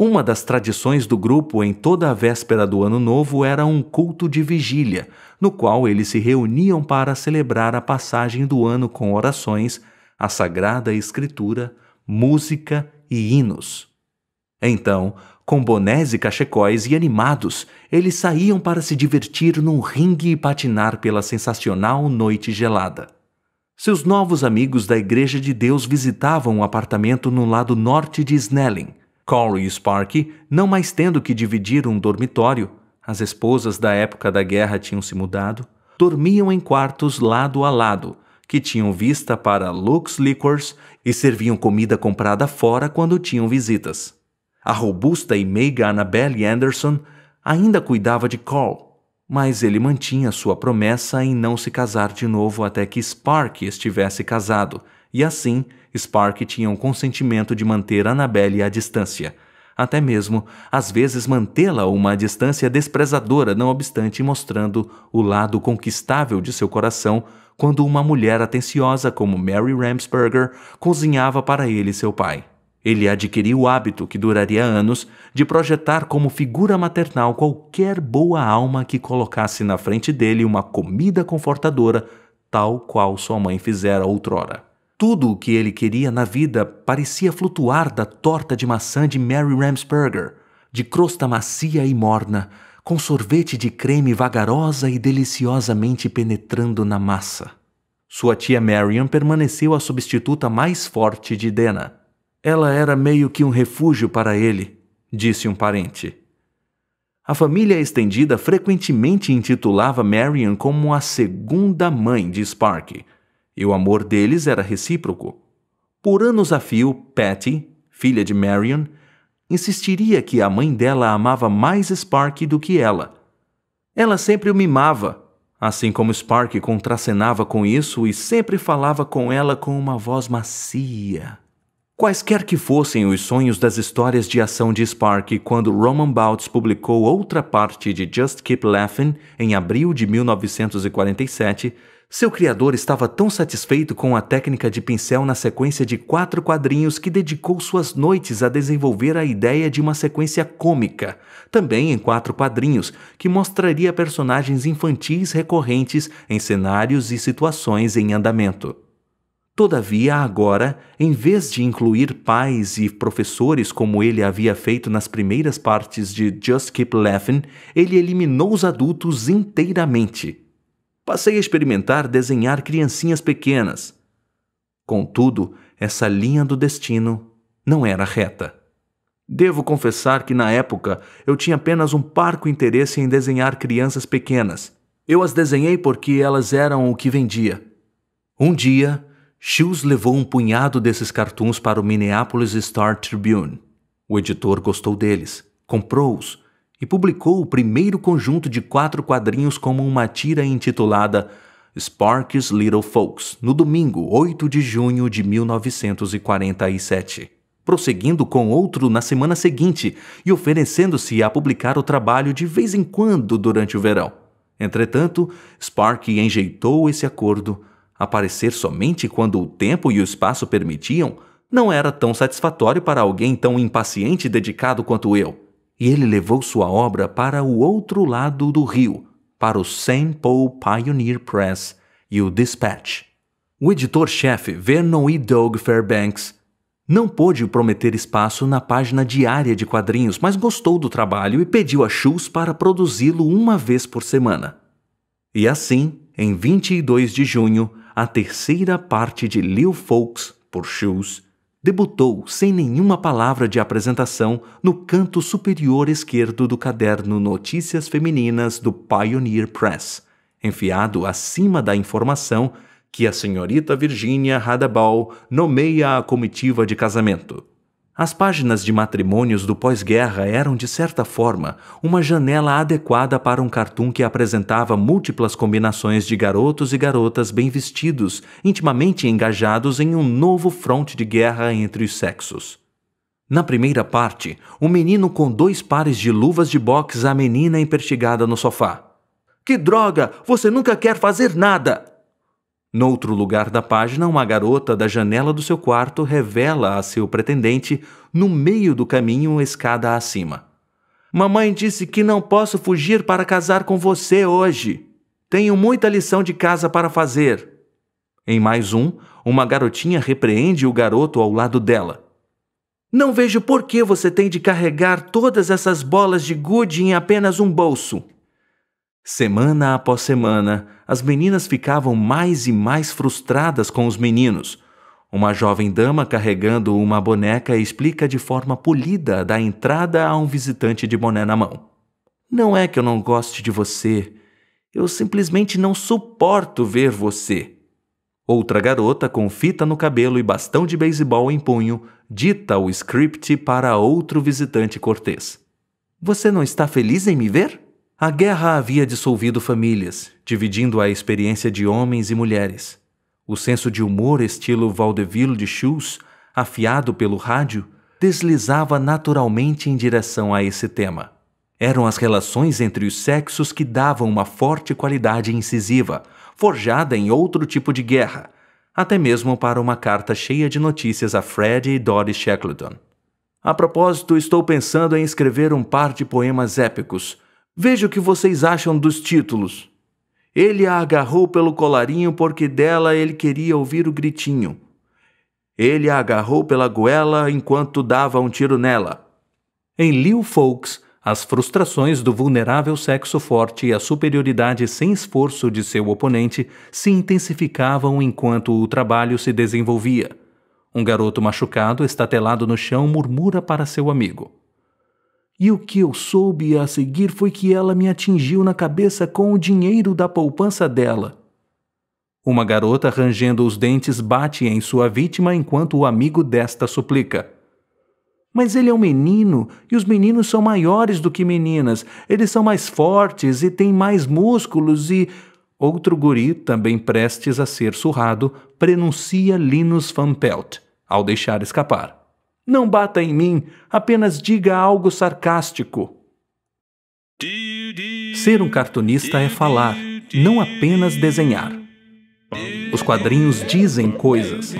Uma das tradições do grupo em toda a véspera do Ano Novo era um culto de vigília, no qual eles se reuniam para celebrar a passagem do ano com orações, a Sagrada Escritura, música e hinos. Então, com bonés e cachecóis e animados, eles saíam para se divertir num ringue e patinar pela sensacional noite gelada. Seus novos amigos da Igreja de Deus visitavam um apartamento no lado norte de Snelling, Corey e Sparky, não mais tendo que dividir um dormitório, as esposas da época da guerra tinham se mudado, dormiam em quartos lado a lado, que tinham vista para Lux Liquors e serviam comida comprada fora quando tinham visitas. A robusta e meiga Annabelle Anderson ainda cuidava de Carl, mas ele mantinha sua promessa em não se casar de novo até que Spark estivesse casado, e assim Spark tinha um consentimento de manter Annabelle à distância. Até mesmo, às vezes, mantê-la a uma distância desprezadora, não obstante mostrando o lado conquistável de seu coração quando uma mulher atenciosa como Mary Ramsberger cozinhava para ele seu pai. Ele adquiriu o hábito, que duraria anos, de projetar como figura maternal qualquer boa alma que colocasse na frente dele uma comida confortadora, tal qual sua mãe fizera outrora. Tudo o que ele queria na vida parecia flutuar da torta de maçã de Mary Ramsburger, de crosta macia e morna, com sorvete de creme vagarosa e deliciosamente penetrando na massa. Sua tia Marion permaneceu a substituta mais forte de Dena. Ela era meio que um refúgio para ele, disse um parente. A família estendida frequentemente intitulava Marion como a segunda mãe de Sparky e o amor deles era recíproco. Por anos a fio, Patty, filha de Marion, insistiria que a mãe dela amava mais Spark do que ela. Ela sempre o mimava, assim como Spark contracenava com isso e sempre falava com ela com uma voz macia. Quaisquer que fossem os sonhos das histórias de ação de Spark quando Roman Bouts publicou outra parte de Just Keep Laughing em abril de 1947, seu criador estava tão satisfeito com a técnica de pincel na sequência de quatro quadrinhos que dedicou suas noites a desenvolver a ideia de uma sequência cômica, também em quatro quadrinhos, que mostraria personagens infantis recorrentes em cenários e situações em andamento. Todavia, agora, em vez de incluir pais e professores como ele havia feito nas primeiras partes de Just Keep Laughing, ele eliminou os adultos inteiramente passei a experimentar desenhar criancinhas pequenas. Contudo, essa linha do destino não era reta. Devo confessar que na época eu tinha apenas um parco interesse em desenhar crianças pequenas. Eu as desenhei porque elas eram o que vendia. Um dia, Shoes levou um punhado desses cartuns para o Minneapolis Star Tribune. O editor gostou deles, comprou-os e publicou o primeiro conjunto de quatro quadrinhos como uma tira intitulada Sparky's Little Folks, no domingo 8 de junho de 1947. Prosseguindo com outro na semana seguinte e oferecendo-se a publicar o trabalho de vez em quando durante o verão. Entretanto, Sparky enjeitou esse acordo. Aparecer somente quando o tempo e o espaço permitiam não era tão satisfatório para alguém tão impaciente e dedicado quanto eu e ele levou sua obra para o outro lado do rio, para o St. Paul Pioneer Press e o Dispatch. O editor-chefe Vernon E. Doug Fairbanks não pôde prometer espaço na página diária de quadrinhos, mas gostou do trabalho e pediu a Schultz para produzi-lo uma vez por semana. E assim, em 22 de junho, a terceira parte de Lil Folks, por Schultz, debutou sem nenhuma palavra de apresentação no canto superior esquerdo do caderno Notícias Femininas do Pioneer Press, enfiado acima da informação que a senhorita Virginia Radabal nomeia a comitiva de casamento. As páginas de matrimônios do pós-guerra eram, de certa forma, uma janela adequada para um cartoon que apresentava múltiplas combinações de garotos e garotas bem vestidos, intimamente engajados em um novo fronte de guerra entre os sexos. Na primeira parte, um menino com dois pares de luvas de boxe a menina empertigada no sofá. Que droga! Você nunca quer fazer nada! Noutro lugar da página, uma garota da janela do seu quarto revela a seu pretendente, no meio do caminho, escada acima. Mamãe disse que não posso fugir para casar com você hoje. Tenho muita lição de casa para fazer. Em mais um, uma garotinha repreende o garoto ao lado dela. Não vejo por que você tem de carregar todas essas bolas de gude em apenas um bolso. Semana após semana, as meninas ficavam mais e mais frustradas com os meninos. Uma jovem dama carregando uma boneca explica de forma polida da entrada a um visitante de boné na mão. Não é que eu não goste de você. Eu simplesmente não suporto ver você. Outra garota, com fita no cabelo e bastão de beisebol em punho, dita o script para outro visitante cortês. Você não está feliz em me ver? A guerra havia dissolvido famílias, dividindo a experiência de homens e mulheres. O senso de humor estilo vaudeville de Schultz, afiado pelo rádio, deslizava naturalmente em direção a esse tema. Eram as relações entre os sexos que davam uma forte qualidade incisiva, forjada em outro tipo de guerra, até mesmo para uma carta cheia de notícias a Fred e Doris Shackleton. A propósito, estou pensando em escrever um par de poemas épicos Veja o que vocês acham dos títulos. Ele a agarrou pelo colarinho porque dela ele queria ouvir o gritinho. Ele a agarrou pela goela enquanto dava um tiro nela. Em Liu Folks, as frustrações do vulnerável sexo forte e a superioridade sem esforço de seu oponente se intensificavam enquanto o trabalho se desenvolvia. Um garoto machucado, estatelado no chão, murmura para seu amigo: e o que eu soube a seguir foi que ela me atingiu na cabeça com o dinheiro da poupança dela. Uma garota rangendo os dentes bate em sua vítima enquanto o amigo desta suplica. Mas ele é um menino e os meninos são maiores do que meninas. Eles são mais fortes e têm mais músculos e. Outro guri, também prestes a ser surrado, prenuncia Linus Van Pelt ao deixar escapar. Não bata em mim, apenas diga algo sarcástico. Ser um cartunista é falar, não apenas desenhar. Os quadrinhos dizem coisas.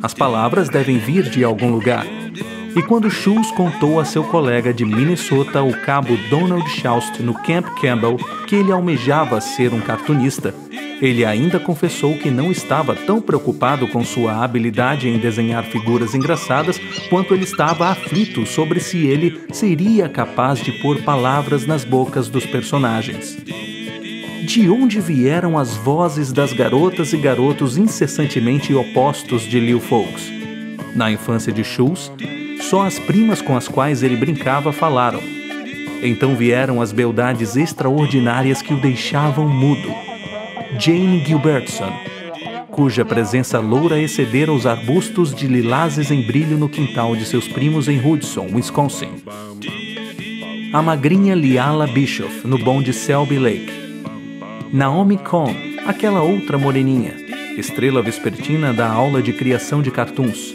As palavras devem vir de algum lugar. E quando Schultz contou a seu colega de Minnesota, o cabo Donald Schaust, no Camp Campbell, que ele almejava ser um cartunista, ele ainda confessou que não estava tão preocupado com sua habilidade em desenhar figuras engraçadas quanto ele estava aflito sobre se ele seria capaz de pôr palavras nas bocas dos personagens. De onde vieram as vozes das garotas e garotos incessantemente opostos de Liu Fawkes? Na infância de Schultz, só as primas com as quais ele brincava falaram. Então vieram as beldades extraordinárias que o deixavam mudo Jane Gilbertson, cuja presença loura excedera os arbustos de lilazes em brilho no quintal de seus primos em Hudson, Wisconsin. A magrinha Liala Bischoff, no bonde de Selby Lake. Naomi Kohn, aquela outra moreninha, estrela vespertina da aula de criação de cartoons.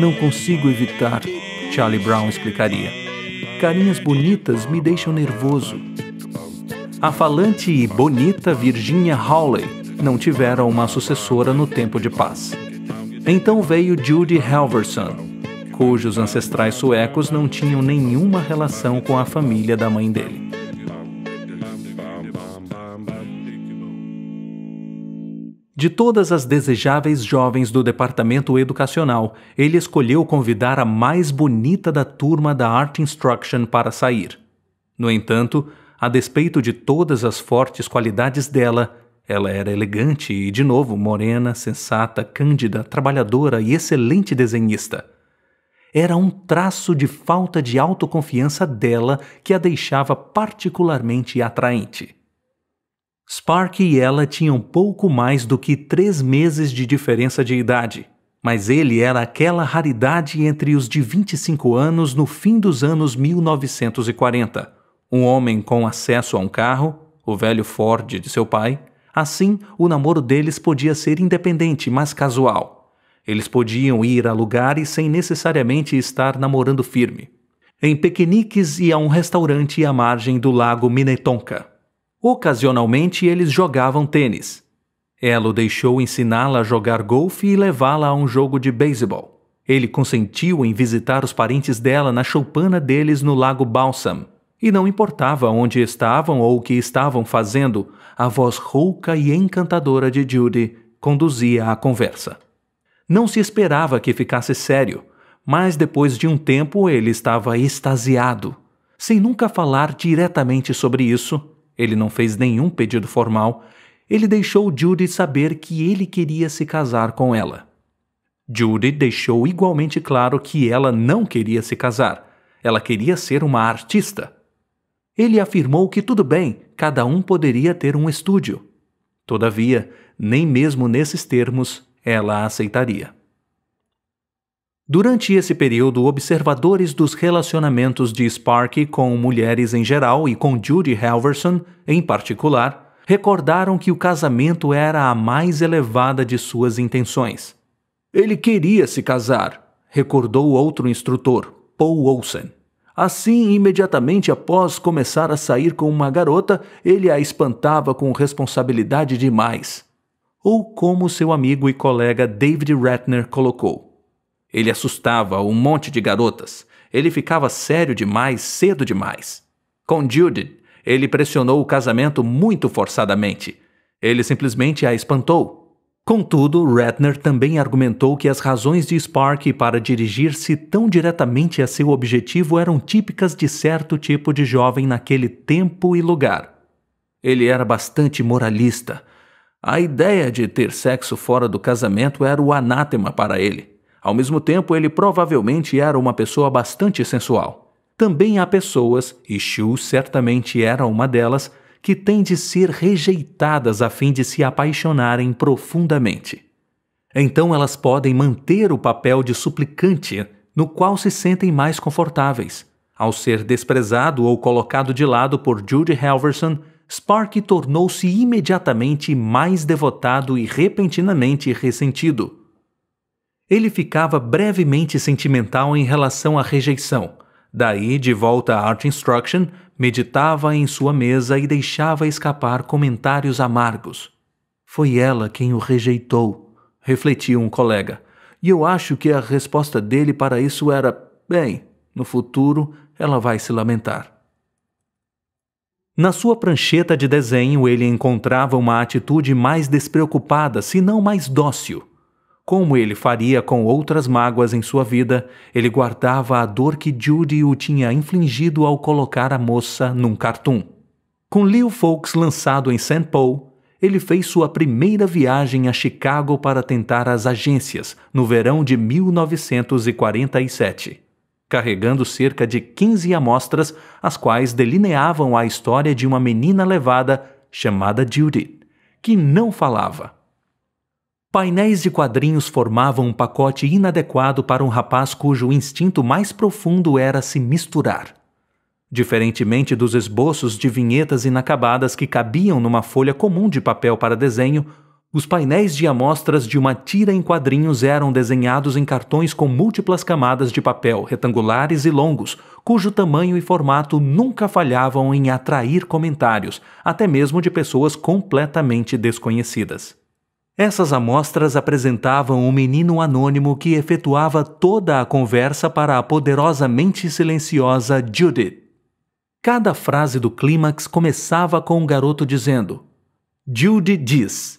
Não consigo evitar, Charlie Brown explicaria. Carinhas bonitas me deixam nervoso. A falante e bonita Virginia Hawley não tiveram uma sucessora no tempo de paz. Então veio Judy Halverson, cujos ancestrais suecos não tinham nenhuma relação com a família da mãe dele. De todas as desejáveis jovens do departamento educacional, ele escolheu convidar a mais bonita da turma da Art Instruction para sair. No entanto, a despeito de todas as fortes qualidades dela, ela era elegante e, de novo, morena, sensata, cândida, trabalhadora e excelente desenhista. Era um traço de falta de autoconfiança dela que a deixava particularmente atraente. Spark e ela tinham pouco mais do que três meses de diferença de idade, mas ele era aquela raridade entre os de 25 anos no fim dos anos 1940 um homem com acesso a um carro, o velho Ford de seu pai. Assim, o namoro deles podia ser independente, mas casual. Eles podiam ir a lugares sem necessariamente estar namorando firme. Em piqueniques e a um restaurante à margem do lago Minnetonka. Ocasionalmente, eles jogavam tênis. Ela o deixou ensiná-la a jogar golfe e levá-la a um jogo de beisebol. Ele consentiu em visitar os parentes dela na choupana deles no Lago Balsam, e não importava onde estavam ou o que estavam fazendo, a voz rouca e encantadora de Judy conduzia a conversa. Não se esperava que ficasse sério, mas depois de um tempo ele estava extasiado. Sem nunca falar diretamente sobre isso, ele não fez nenhum pedido formal, ele deixou Judy saber que ele queria se casar com ela. Judy deixou igualmente claro que ela não queria se casar, ela queria ser uma artista ele afirmou que tudo bem, cada um poderia ter um estúdio. Todavia, nem mesmo nesses termos ela aceitaria. Durante esse período, observadores dos relacionamentos de Spark com mulheres em geral e com Judy Halverson, em particular, recordaram que o casamento era a mais elevada de suas intenções. Ele queria se casar, recordou outro instrutor, Paul Olsen. Assim, imediatamente após começar a sair com uma garota, ele a espantava com responsabilidade demais. Ou como seu amigo e colega David Ratner colocou. Ele assustava um monte de garotas. Ele ficava sério demais, cedo demais. Com Judith, ele pressionou o casamento muito forçadamente. Ele simplesmente a espantou. Contudo, Ratner também argumentou que as razões de Spark para dirigir-se tão diretamente a seu objetivo eram típicas de certo tipo de jovem naquele tempo e lugar. Ele era bastante moralista. A ideia de ter sexo fora do casamento era o anátema para ele. Ao mesmo tempo, ele provavelmente era uma pessoa bastante sensual. Também há pessoas, e Shu certamente era uma delas, que têm de ser rejeitadas a fim de se apaixonarem profundamente. Então elas podem manter o papel de suplicante, no qual se sentem mais confortáveis. Ao ser desprezado ou colocado de lado por Judy Halverson, Spark tornou-se imediatamente mais devotado e repentinamente ressentido. Ele ficava brevemente sentimental em relação à rejeição. Daí, de volta à Art Instruction, meditava em sua mesa e deixava escapar comentários amargos. Foi ela quem o rejeitou, refletiu um colega, e eu acho que a resposta dele para isso era: bem, no futuro ela vai se lamentar. Na sua prancheta de desenho, ele encontrava uma atitude mais despreocupada, se não mais dócil. Como ele faria com outras mágoas em sua vida, ele guardava a dor que Judy o tinha infligido ao colocar a moça num cartoon. Com Leo Folks lançado em St. Paul, ele fez sua primeira viagem a Chicago para tentar as agências, no verão de 1947, carregando cerca de 15 amostras, as quais delineavam a história de uma menina levada chamada Judy, que não falava Painéis de quadrinhos formavam um pacote inadequado para um rapaz cujo instinto mais profundo era se misturar. Diferentemente dos esboços de vinhetas inacabadas que cabiam numa folha comum de papel para desenho, os painéis de amostras de uma tira em quadrinhos eram desenhados em cartões com múltiplas camadas de papel, retangulares e longos, cujo tamanho e formato nunca falhavam em atrair comentários, até mesmo de pessoas completamente desconhecidas. Essas amostras apresentavam um menino anônimo que efetuava toda a conversa para a poderosa mente silenciosa Judith. Cada frase do clímax começava com um garoto dizendo: Judy diz.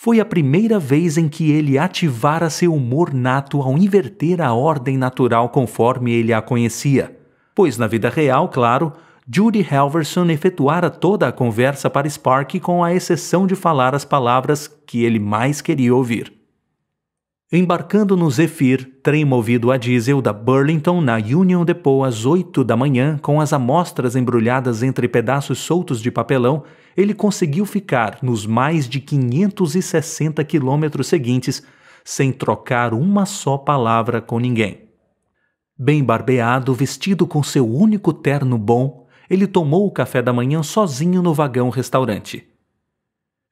Foi a primeira vez em que ele ativara seu humor nato ao inverter a ordem natural conforme ele a conhecia, pois na vida real, claro, Judy Halverson efetuara toda a conversa para Spark com a exceção de falar as palavras que ele mais queria ouvir. Embarcando no Zephyr, trem movido a diesel da Burlington na Union Depot às 8 da manhã, com as amostras embrulhadas entre pedaços soltos de papelão, ele conseguiu ficar nos mais de 560 quilômetros seguintes sem trocar uma só palavra com ninguém. Bem barbeado, vestido com seu único terno bom, ele tomou o café da manhã sozinho no vagão restaurante.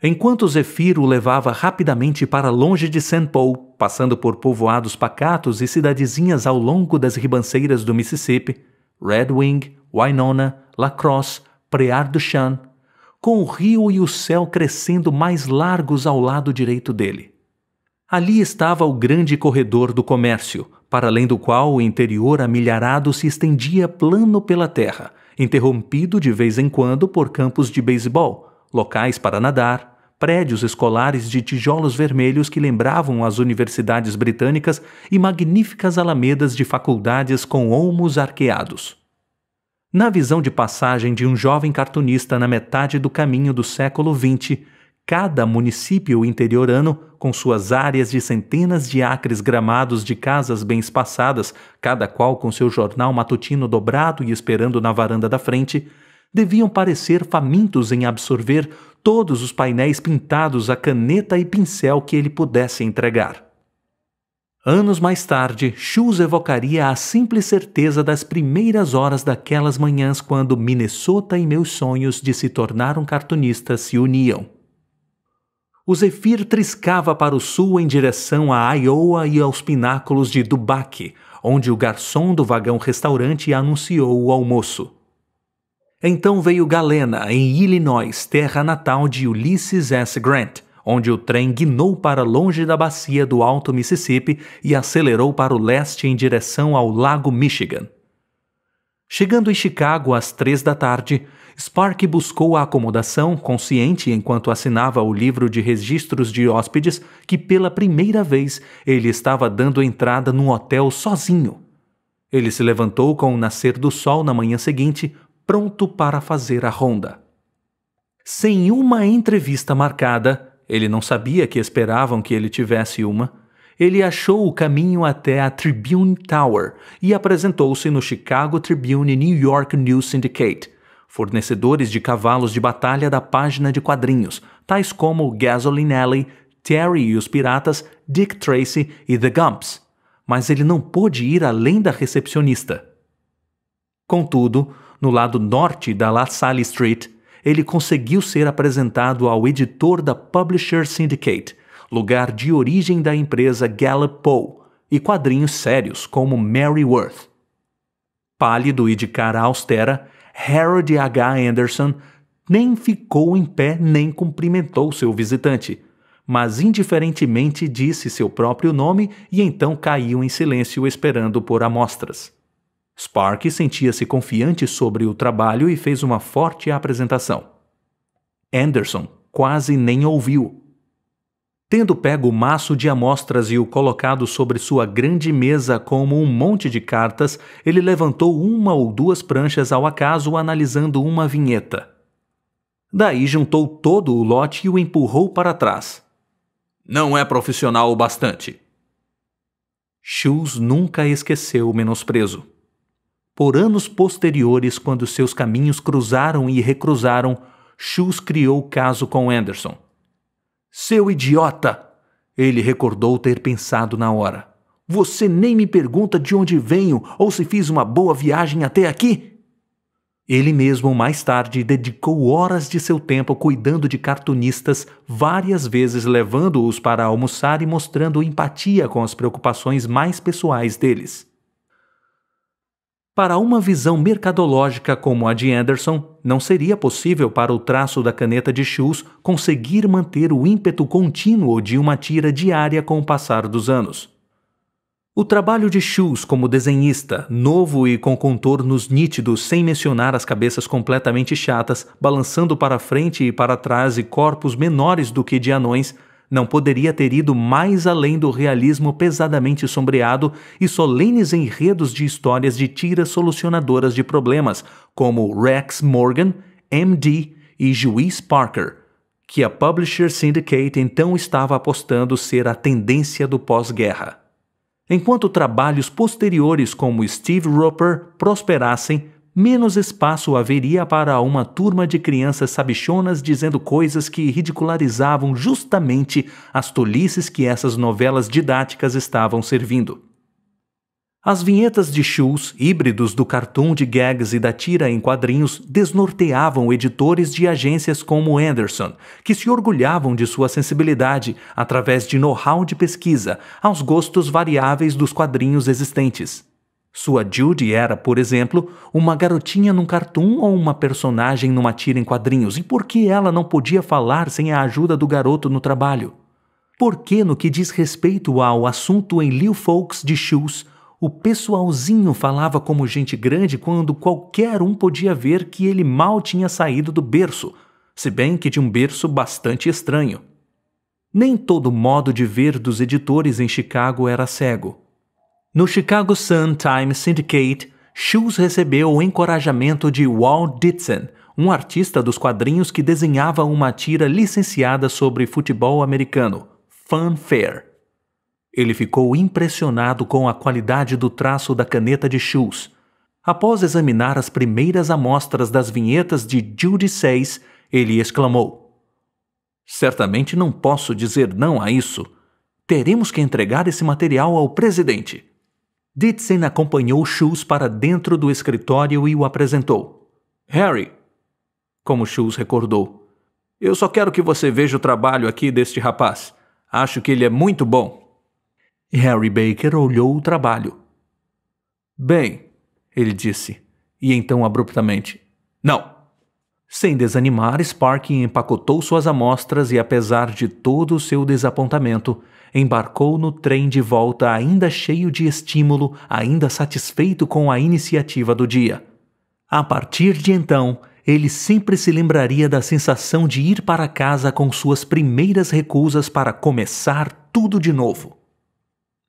Enquanto Zefiro o levava rapidamente para longe de St. Paul, passando por povoados pacatos e cidadezinhas ao longo das ribanceiras do Mississippi, Red Wing, Winona, Lacrosse, Prear du Chan, com o rio e o céu crescendo mais largos ao lado direito dele. Ali estava o grande corredor do comércio, para além do qual o interior amilharado se estendia plano pela terra, interrompido de vez em quando por campos de beisebol, locais para nadar, prédios escolares de tijolos vermelhos que lembravam as universidades britânicas e magníficas alamedas de faculdades com olmos arqueados. Na visão de passagem de um jovem cartunista na metade do caminho do século XX, cada município interiorano, com suas áreas de centenas de acres gramados de casas bem espaçadas, cada qual com seu jornal matutino dobrado e esperando na varanda da frente, deviam parecer famintos em absorver todos os painéis pintados a caneta e pincel que ele pudesse entregar. Anos mais tarde, Schultz evocaria a simples certeza das primeiras horas daquelas manhãs quando Minnesota e meus sonhos de se tornar um cartunista se uniam. O Zephyr triscava para o sul em direção a Iowa e aos pináculos de Dubaque, onde o garçom do vagão-restaurante anunciou o almoço. Então veio Galena, em Illinois, terra natal de Ulysses S. Grant, onde o trem guinou para longe da bacia do Alto Mississippi e acelerou para o leste em direção ao Lago Michigan. Chegando em Chicago às três da tarde, Spark buscou a acomodação, consciente enquanto assinava o livro de registros de hóspedes que pela primeira vez ele estava dando entrada num hotel sozinho. Ele se levantou com o nascer do sol na manhã seguinte, pronto para fazer a ronda. Sem uma entrevista marcada, ele não sabia que esperavam que ele tivesse uma, ele achou o caminho até a Tribune Tower e apresentou-se no Chicago Tribune New York News Syndicate, fornecedores de cavalos de batalha da página de quadrinhos, tais como Gasoline Alley, Terry e os Piratas, Dick Tracy e The Gumps. Mas ele não pôde ir além da recepcionista. Contudo, no lado norte da La Salle Street, ele conseguiu ser apresentado ao editor da Publisher Syndicate, lugar de origem da empresa Gallup Poe, e quadrinhos sérios como Mary Worth. Pálido e de cara austera, Harold H. Anderson nem ficou em pé nem cumprimentou seu visitante, mas indiferentemente disse seu próprio nome e então caiu em silêncio esperando por amostras. Spark sentia-se confiante sobre o trabalho e fez uma forte apresentação. Anderson quase nem ouviu. Tendo pego o maço de amostras e o colocado sobre sua grande mesa como um monte de cartas, ele levantou uma ou duas pranchas ao acaso analisando uma vinheta. Daí juntou todo o lote e o empurrou para trás. Não é profissional o bastante. Schultz nunca esqueceu o menosprezo. Por anos posteriores, quando seus caminhos cruzaram e recruzaram, Schultz criou caso com Anderson seu idiota! Ele recordou ter pensado na hora. Você nem me pergunta de onde venho ou se fiz uma boa viagem até aqui? Ele mesmo, mais tarde, dedicou horas de seu tempo cuidando de cartunistas, várias vezes levando-os para almoçar e mostrando empatia com as preocupações mais pessoais deles. Para uma visão mercadológica como a de Anderson, não seria possível para o traço da caneta de Schultz conseguir manter o ímpeto contínuo de uma tira diária com o passar dos anos. O trabalho de Schultz como desenhista, novo e com contornos nítidos, sem mencionar as cabeças completamente chatas, balançando para frente e para trás e corpos menores do que de anões, não poderia ter ido mais além do realismo pesadamente sombreado e solenes enredos de histórias de tiras solucionadoras de problemas, como Rex Morgan, MD e Juiz Parker, que a Publisher Syndicate então estava apostando ser a tendência do pós-guerra. Enquanto trabalhos posteriores como Steve Roper prosperassem, menos espaço haveria para uma turma de crianças sabichonas dizendo coisas que ridicularizavam justamente as tolices que essas novelas didáticas estavam servindo. As vinhetas de shows, híbridos do cartoon de gags e da tira em quadrinhos, desnorteavam editores de agências como Anderson, que se orgulhavam de sua sensibilidade, através de know-how de pesquisa, aos gostos variáveis dos quadrinhos existentes. Sua Judy era, por exemplo, uma garotinha num cartoon ou uma personagem numa tira em quadrinhos, e por que ela não podia falar sem a ajuda do garoto no trabalho? Por que, no que diz respeito ao assunto em Liu Folks de Shoes, o pessoalzinho falava como gente grande quando qualquer um podia ver que ele mal tinha saído do berço, se bem que de um berço bastante estranho? Nem todo modo de ver dos editores em Chicago era cego no Chicago Sun-Times Syndicate, Schultz recebeu o encorajamento de Walt Ditson, um artista dos quadrinhos que desenhava uma tira licenciada sobre futebol americano, Fanfare. Ele ficou impressionado com a qualidade do traço da caneta de Schultz. Após examinar as primeiras amostras das vinhetas de Judy 6, ele exclamou: Certamente não posso dizer não a isso. Teremos que entregar esse material ao presidente. Ditsen acompanhou Schultz para dentro do escritório e o apresentou. Harry, como Schultz recordou, eu só quero que você veja o trabalho aqui deste rapaz. Acho que ele é muito bom. Harry Baker olhou o trabalho. Bem, ele disse, e então abruptamente: Não, sem desanimar, Sparking empacotou suas amostras e, apesar de todo o seu desapontamento, embarcou no trem de volta ainda cheio de estímulo, ainda satisfeito com a iniciativa do dia. A partir de então, ele sempre se lembraria da sensação de ir para casa com suas primeiras recusas para começar tudo de novo.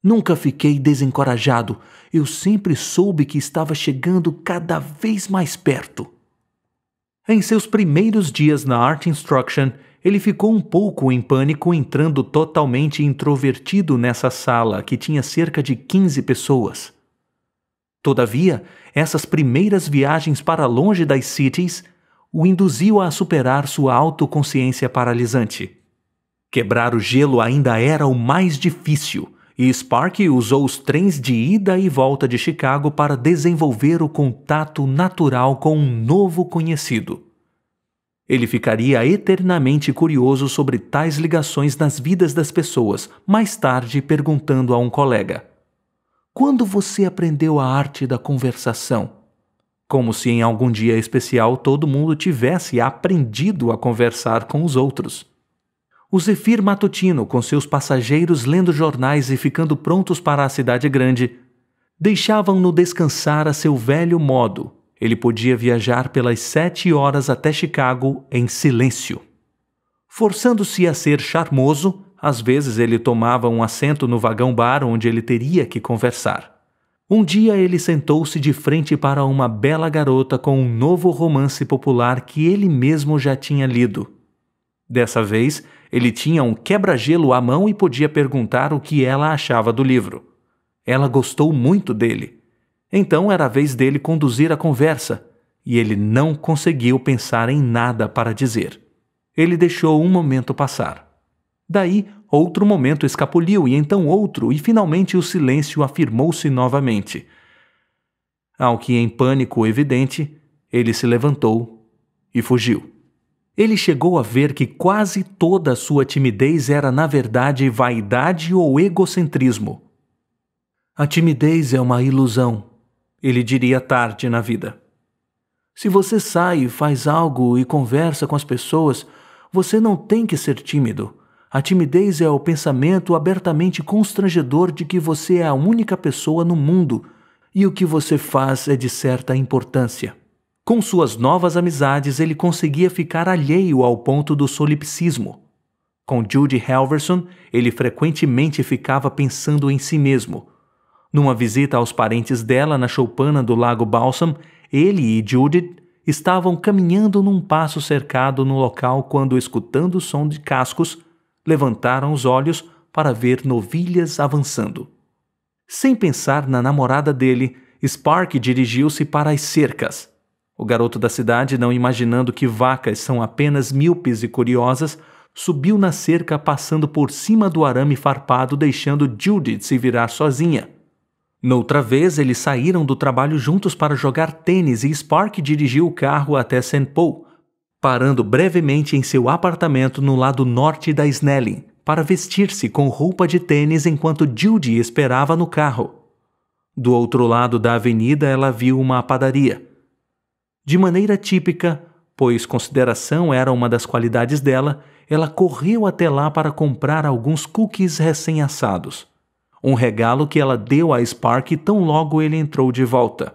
Nunca fiquei desencorajado, eu sempre soube que estava chegando cada vez mais perto. Em seus primeiros dias na Art Instruction, ele ficou um pouco em pânico entrando totalmente introvertido nessa sala que tinha cerca de 15 pessoas. Todavia, essas primeiras viagens para longe das cities o induziu a superar sua autoconsciência paralisante. Quebrar o gelo ainda era o mais difícil e Spark usou os trens de ida e volta de Chicago para desenvolver o contato natural com um novo conhecido. Ele ficaria eternamente curioso sobre tais ligações nas vidas das pessoas, mais tarde perguntando a um colega: Quando você aprendeu a arte da conversação? Como se em algum dia especial todo mundo tivesse aprendido a conversar com os outros. O Zefir matutino, com seus passageiros lendo jornais e ficando prontos para a cidade grande, deixavam-no descansar a seu velho modo. Ele podia viajar pelas sete horas até Chicago em silêncio. Forçando-se a ser charmoso, às vezes ele tomava um assento no vagão-bar onde ele teria que conversar. Um dia ele sentou-se de frente para uma bela garota com um novo romance popular que ele mesmo já tinha lido Dessa vez, ele tinha um quebra-gelo à mão e podia perguntar o que ela achava do livro. Ela gostou muito dele. Então era a vez dele conduzir a conversa, e ele não conseguiu pensar em nada para dizer. Ele deixou um momento passar. Daí, outro momento escapuliu, e então outro, e finalmente o silêncio afirmou-se novamente. Ao que, em pânico evidente, ele se levantou e fugiu. Ele chegou a ver que quase toda a sua timidez era, na verdade, vaidade ou egocentrismo. A timidez é uma ilusão, ele diria tarde na vida. Se você sai, faz algo e conversa com as pessoas, você não tem que ser tímido. A timidez é o pensamento abertamente constrangedor de que você é a única pessoa no mundo e o que você faz é de certa importância. Com suas novas amizades, ele conseguia ficar alheio ao ponto do solipsismo. Com Judy Halverson, ele frequentemente ficava pensando em si mesmo. Numa visita aos parentes dela na choupana do Lago Balsam, ele e Judith estavam caminhando num passo cercado no local quando, escutando o som de cascos, levantaram os olhos para ver novilhas avançando. Sem pensar na namorada dele, Spark dirigiu-se para as cercas o garoto da cidade, não imaginando que vacas são apenas míopes e curiosas, subiu na cerca passando por cima do arame farpado, deixando Judith se virar sozinha. Noutra vez, eles saíram do trabalho juntos para jogar tênis e Spark dirigiu o carro até St. Paul, parando brevemente em seu apartamento no lado norte da Snelling para vestir-se com roupa de tênis enquanto Judy esperava no carro. Do outro lado da avenida, ela viu uma padaria. De maneira típica, pois consideração era uma das qualidades dela, ela correu até lá para comprar alguns cookies recém-assados. Um regalo que ela deu a Spark tão logo ele entrou de volta.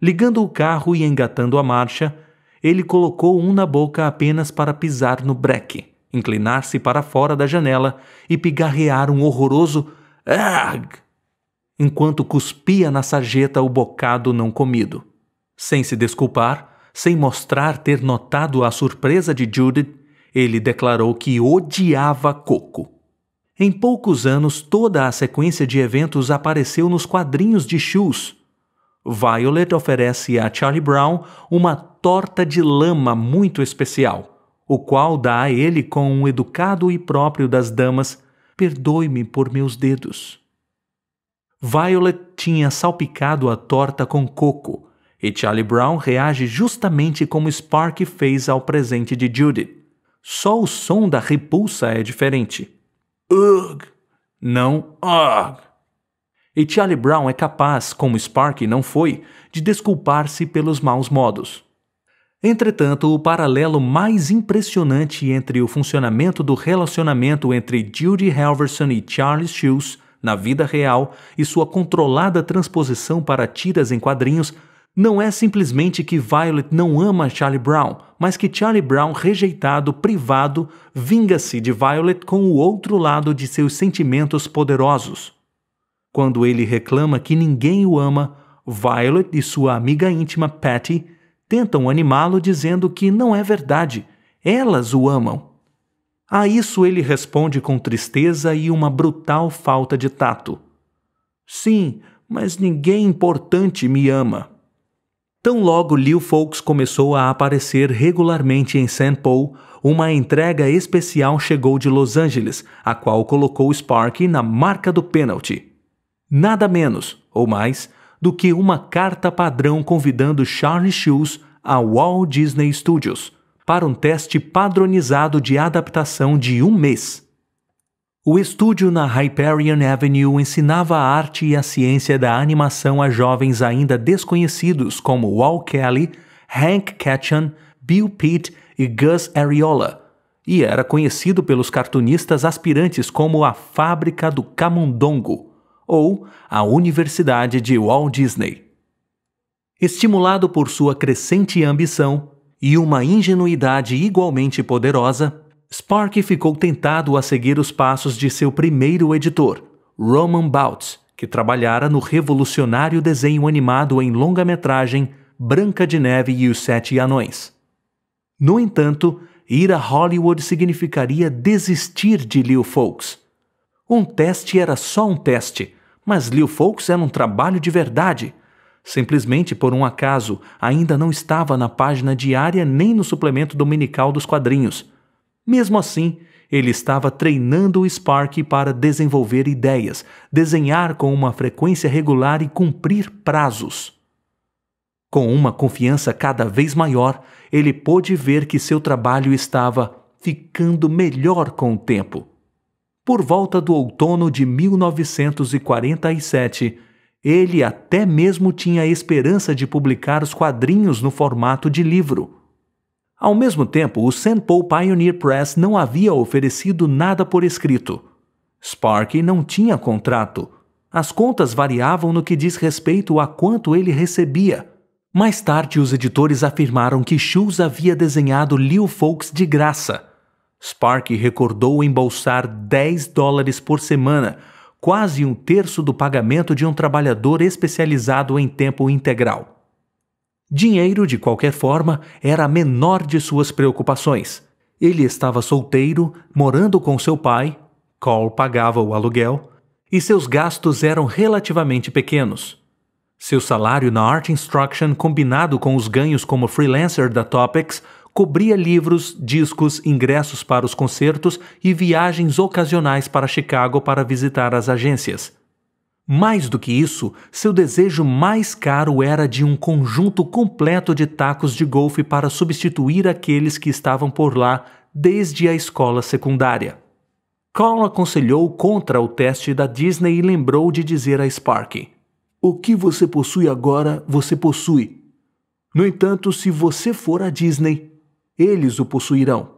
Ligando o carro e engatando a marcha, ele colocou um na boca apenas para pisar no breque, inclinar-se para fora da janela e pigarrear um horroroso Arg! enquanto cuspia na sarjeta o bocado não comido. Sem se desculpar, sem mostrar ter notado a surpresa de Judith, ele declarou que odiava Coco. Em poucos anos, toda a sequência de eventos apareceu nos quadrinhos de Shoes. Violet oferece a Charlie Brown uma torta de lama muito especial, o qual dá a ele com um educado e próprio das damas: Perdoe-me por meus dedos. Violet tinha salpicado a torta com coco, e Charlie Brown reage justamente como Spark fez ao presente de Judy. Só o som da repulsa é diferente. Ugh! Não ugh! E Charlie Brown é capaz, como Spark não foi, de desculpar-se pelos maus modos. Entretanto, o paralelo mais impressionante entre o funcionamento do relacionamento entre Judy Halverson e Charles Shields na vida real e sua controlada transposição para tiras em quadrinhos não é simplesmente que Violet não ama Charlie Brown, mas que Charlie Brown, rejeitado, privado, vinga-se de Violet com o outro lado de seus sentimentos poderosos. Quando ele reclama que ninguém o ama, Violet e sua amiga íntima Patty tentam animá-lo dizendo que não é verdade, elas o amam. A isso ele responde com tristeza e uma brutal falta de tato. Sim, mas ninguém importante me ama. Tão logo Liu Fuchs começou a aparecer regularmente em St. Paul, uma entrega especial chegou de Los Angeles, a qual colocou Sparky na marca do pênalti. Nada menos, ou mais, do que uma carta padrão convidando Charlie Shoes a Walt Disney Studios para um teste padronizado de adaptação de um mês. O estúdio na Hyperion Avenue ensinava a arte e a ciência da animação a jovens ainda desconhecidos como Walt Kelly, Hank Ketchum, Bill Pitt e Gus Areola, e era conhecido pelos cartunistas aspirantes como a Fábrica do Camundongo ou a Universidade de Walt Disney. Estimulado por sua crescente ambição e uma ingenuidade igualmente poderosa, Spark ficou tentado a seguir os passos de seu primeiro editor, Roman Bouts, que trabalhara no revolucionário desenho animado em longa-metragem Branca de Neve e os Sete Anões. No entanto, ir a Hollywood significaria desistir de Leo Folks. Um teste era só um teste, mas Leo Folks era um trabalho de verdade. Simplesmente por um acaso, ainda não estava na página diária nem no suplemento dominical dos quadrinhos – mesmo assim, ele estava treinando o Spark para desenvolver ideias, desenhar com uma frequência regular e cumprir prazos. Com uma confiança cada vez maior, ele pôde ver que seu trabalho estava ficando melhor com o tempo. Por volta do outono de 1947, ele até mesmo tinha a esperança de publicar os quadrinhos no formato de livro. Ao mesmo tempo, o Sample Pioneer Press não havia oferecido nada por escrito. Sparky não tinha contrato. As contas variavam no que diz respeito a quanto ele recebia. Mais tarde, os editores afirmaram que Schulz havia desenhado Leo Folks de graça. Sparky recordou embolsar 10 dólares por semana, quase um terço do pagamento de um trabalhador especializado em tempo integral. Dinheiro, de qualquer forma, era a menor de suas preocupações. Ele estava solteiro, morando com seu pai, Cole pagava o aluguel, e seus gastos eram relativamente pequenos. Seu salário na Art Instruction, combinado com os ganhos como freelancer da Topics, cobria livros, discos, ingressos para os concertos e viagens ocasionais para Chicago para visitar as agências. Mais do que isso, seu desejo mais caro era de um conjunto completo de tacos de golfe para substituir aqueles que estavam por lá desde a escola secundária. Carl aconselhou contra o teste da Disney e lembrou de dizer a Sparky: O que você possui agora, você possui. No entanto, se você for à Disney, eles o possuirão.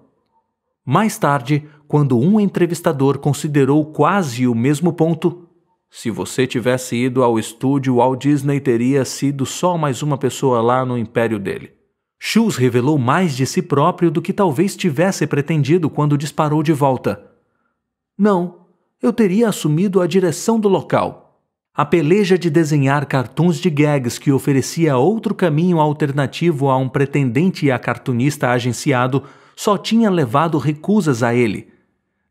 Mais tarde, quando um entrevistador considerou quase o mesmo ponto, se você tivesse ido ao estúdio, Walt Disney teria sido só mais uma pessoa lá no império dele. Schultz revelou mais de si próprio do que talvez tivesse pretendido quando disparou de volta. Não, eu teria assumido a direção do local. A peleja de desenhar cartuns de gags que oferecia outro caminho alternativo a um pretendente a cartunista agenciado só tinha levado recusas a ele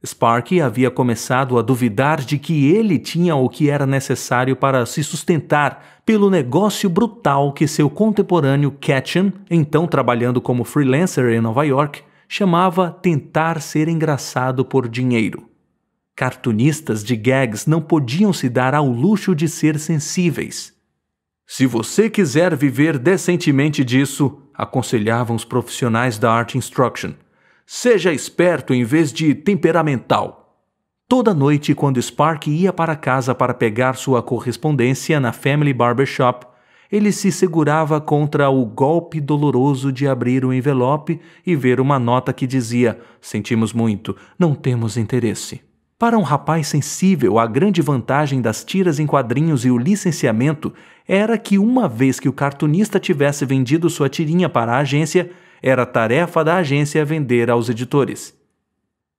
Sparky havia começado a duvidar de que ele tinha o que era necessário para se sustentar pelo negócio brutal que seu contemporâneo Ketchum, então trabalhando como freelancer em Nova York, chamava tentar ser engraçado por dinheiro. Cartunistas de gags não podiam se dar ao luxo de ser sensíveis. Se você quiser viver decentemente disso, aconselhavam os profissionais da Art Instruction, Seja esperto em vez de temperamental. Toda noite, quando Spark ia para casa para pegar sua correspondência na Family Barbershop, ele se segurava contra o golpe doloroso de abrir o envelope e ver uma nota que dizia: Sentimos muito, não temos interesse. Para um rapaz sensível, a grande vantagem das tiras em quadrinhos e o licenciamento era que, uma vez que o cartunista tivesse vendido sua tirinha para a agência, era tarefa da agência vender aos editores.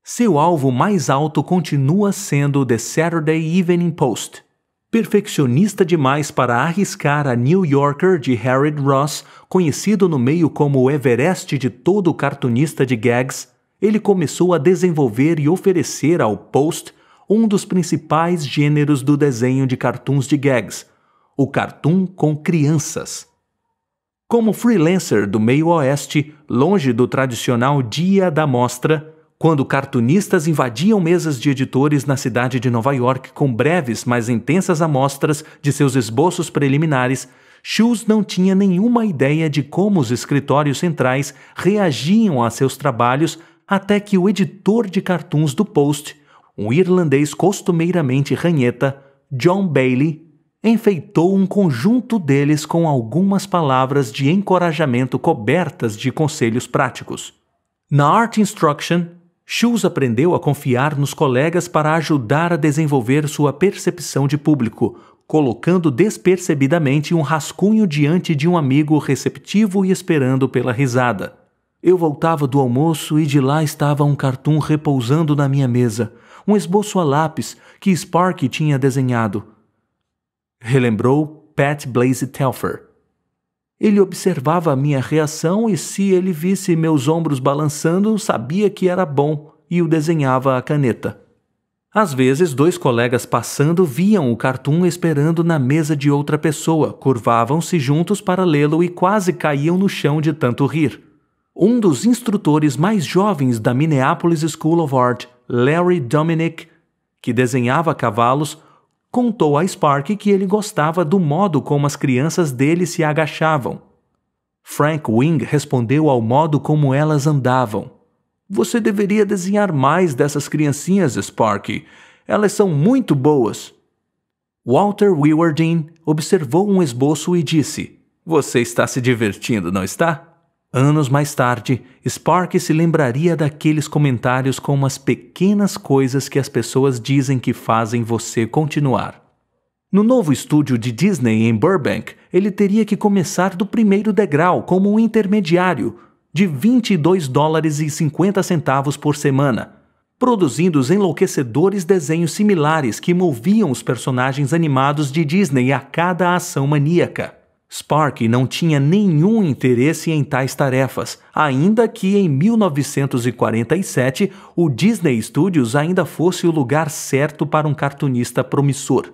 Seu alvo mais alto continua sendo The Saturday Evening Post. Perfeccionista demais para arriscar a New Yorker de Harriet Ross, conhecido no meio como o Everest de todo cartunista de gags, ele começou a desenvolver e oferecer ao Post um dos principais gêneros do desenho de cartoons de gags, o cartoon com crianças. Como freelancer do meio oeste, longe do tradicional dia da mostra, quando cartunistas invadiam mesas de editores na cidade de Nova York com breves, mas intensas amostras de seus esboços preliminares, Schultz não tinha nenhuma ideia de como os escritórios centrais reagiam a seus trabalhos até que o editor de cartuns do Post, um irlandês costumeiramente ranheta, John Bailey, enfeitou um conjunto deles com algumas palavras de encorajamento cobertas de conselhos práticos. Na Art Instruction, Schulz aprendeu a confiar nos colegas para ajudar a desenvolver sua percepção de público, colocando despercebidamente um rascunho diante de um amigo receptivo e esperando pela risada. Eu voltava do almoço e de lá estava um cartoon repousando na minha mesa, um esboço a lápis que Spark tinha desenhado relembrou Pat Blaze Telfer. Ele observava a minha reação e, se ele visse meus ombros balançando, sabia que era bom e o desenhava à caneta. Às vezes, dois colegas passando viam o cartoon esperando na mesa de outra pessoa, curvavam-se juntos para lê-lo e quase caíam no chão de tanto rir. Um dos instrutores mais jovens da Minneapolis School of Art, Larry Dominic, que desenhava cavalos, contou a Spark que ele gostava do modo como as crianças dele se agachavam. Frank Wing respondeu ao modo como elas andavam. Você deveria desenhar mais dessas criancinhas, Spark. Elas são muito boas. Walter Willardine observou um esboço e disse: Você está se divertindo, não está? Anos mais tarde, Spark se lembraria daqueles comentários como as pequenas coisas que as pessoas dizem que fazem você continuar. No novo estúdio de Disney em Burbank, ele teria que começar do primeiro degrau como um intermediário, de 22 dólares e 50 centavos por semana, produzindo os enlouquecedores desenhos similares que moviam os personagens animados de Disney a cada ação maníaca. Spark não tinha nenhum interesse em tais tarefas, ainda que em 1947 o Disney Studios ainda fosse o lugar certo para um cartunista promissor.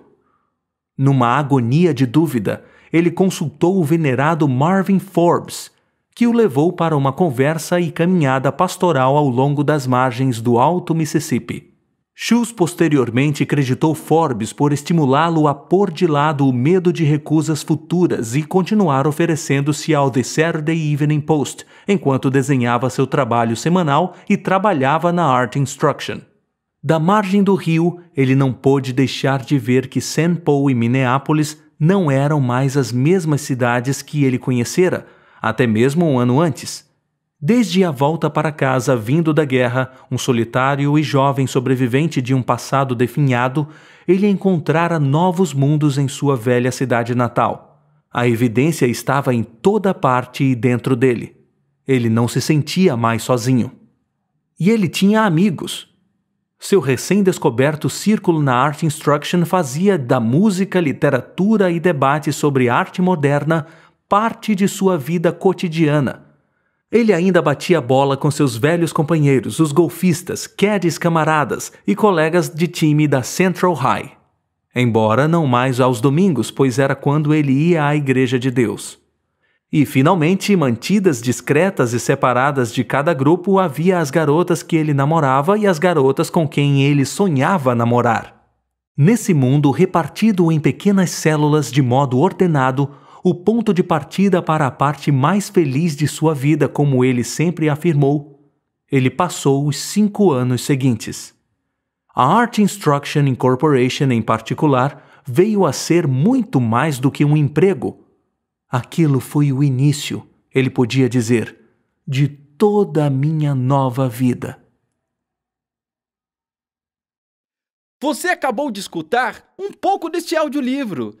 Numa agonia de dúvida, ele consultou o venerado Marvin Forbes, que o levou para uma conversa e caminhada pastoral ao longo das margens do Alto Mississippi. Schultz posteriormente creditou Forbes por estimulá-lo a pôr de lado o medo de recusas futuras e continuar oferecendo-se ao The Saturday Evening Post, enquanto desenhava seu trabalho semanal e trabalhava na Art Instruction. Da margem do rio, ele não pôde deixar de ver que St. Paul e Minneapolis não eram mais as mesmas cidades que ele conhecera, até mesmo um ano antes. Desde a volta para casa vindo da guerra, um solitário e jovem sobrevivente de um passado definhado, ele encontrara novos mundos em sua velha cidade natal. A evidência estava em toda parte e dentro dele. Ele não se sentia mais sozinho. E ele tinha amigos. Seu recém-descoberto círculo na Art Instruction fazia da música, literatura e debate sobre arte moderna parte de sua vida cotidiana ele ainda batia bola com seus velhos companheiros, os golfistas, caddies camaradas e colegas de time da Central High. Embora não mais aos domingos, pois era quando ele ia à Igreja de Deus. E, finalmente, mantidas discretas e separadas de cada grupo, havia as garotas que ele namorava e as garotas com quem ele sonhava namorar. Nesse mundo repartido em pequenas células de modo ordenado, o ponto de partida para a parte mais feliz de sua vida, como ele sempre afirmou, ele passou os cinco anos seguintes. A Art Instruction Incorporation, em particular, veio a ser muito mais do que um emprego. Aquilo foi o início, ele podia dizer, de toda a minha nova vida. Você acabou de escutar um pouco deste audiolivro.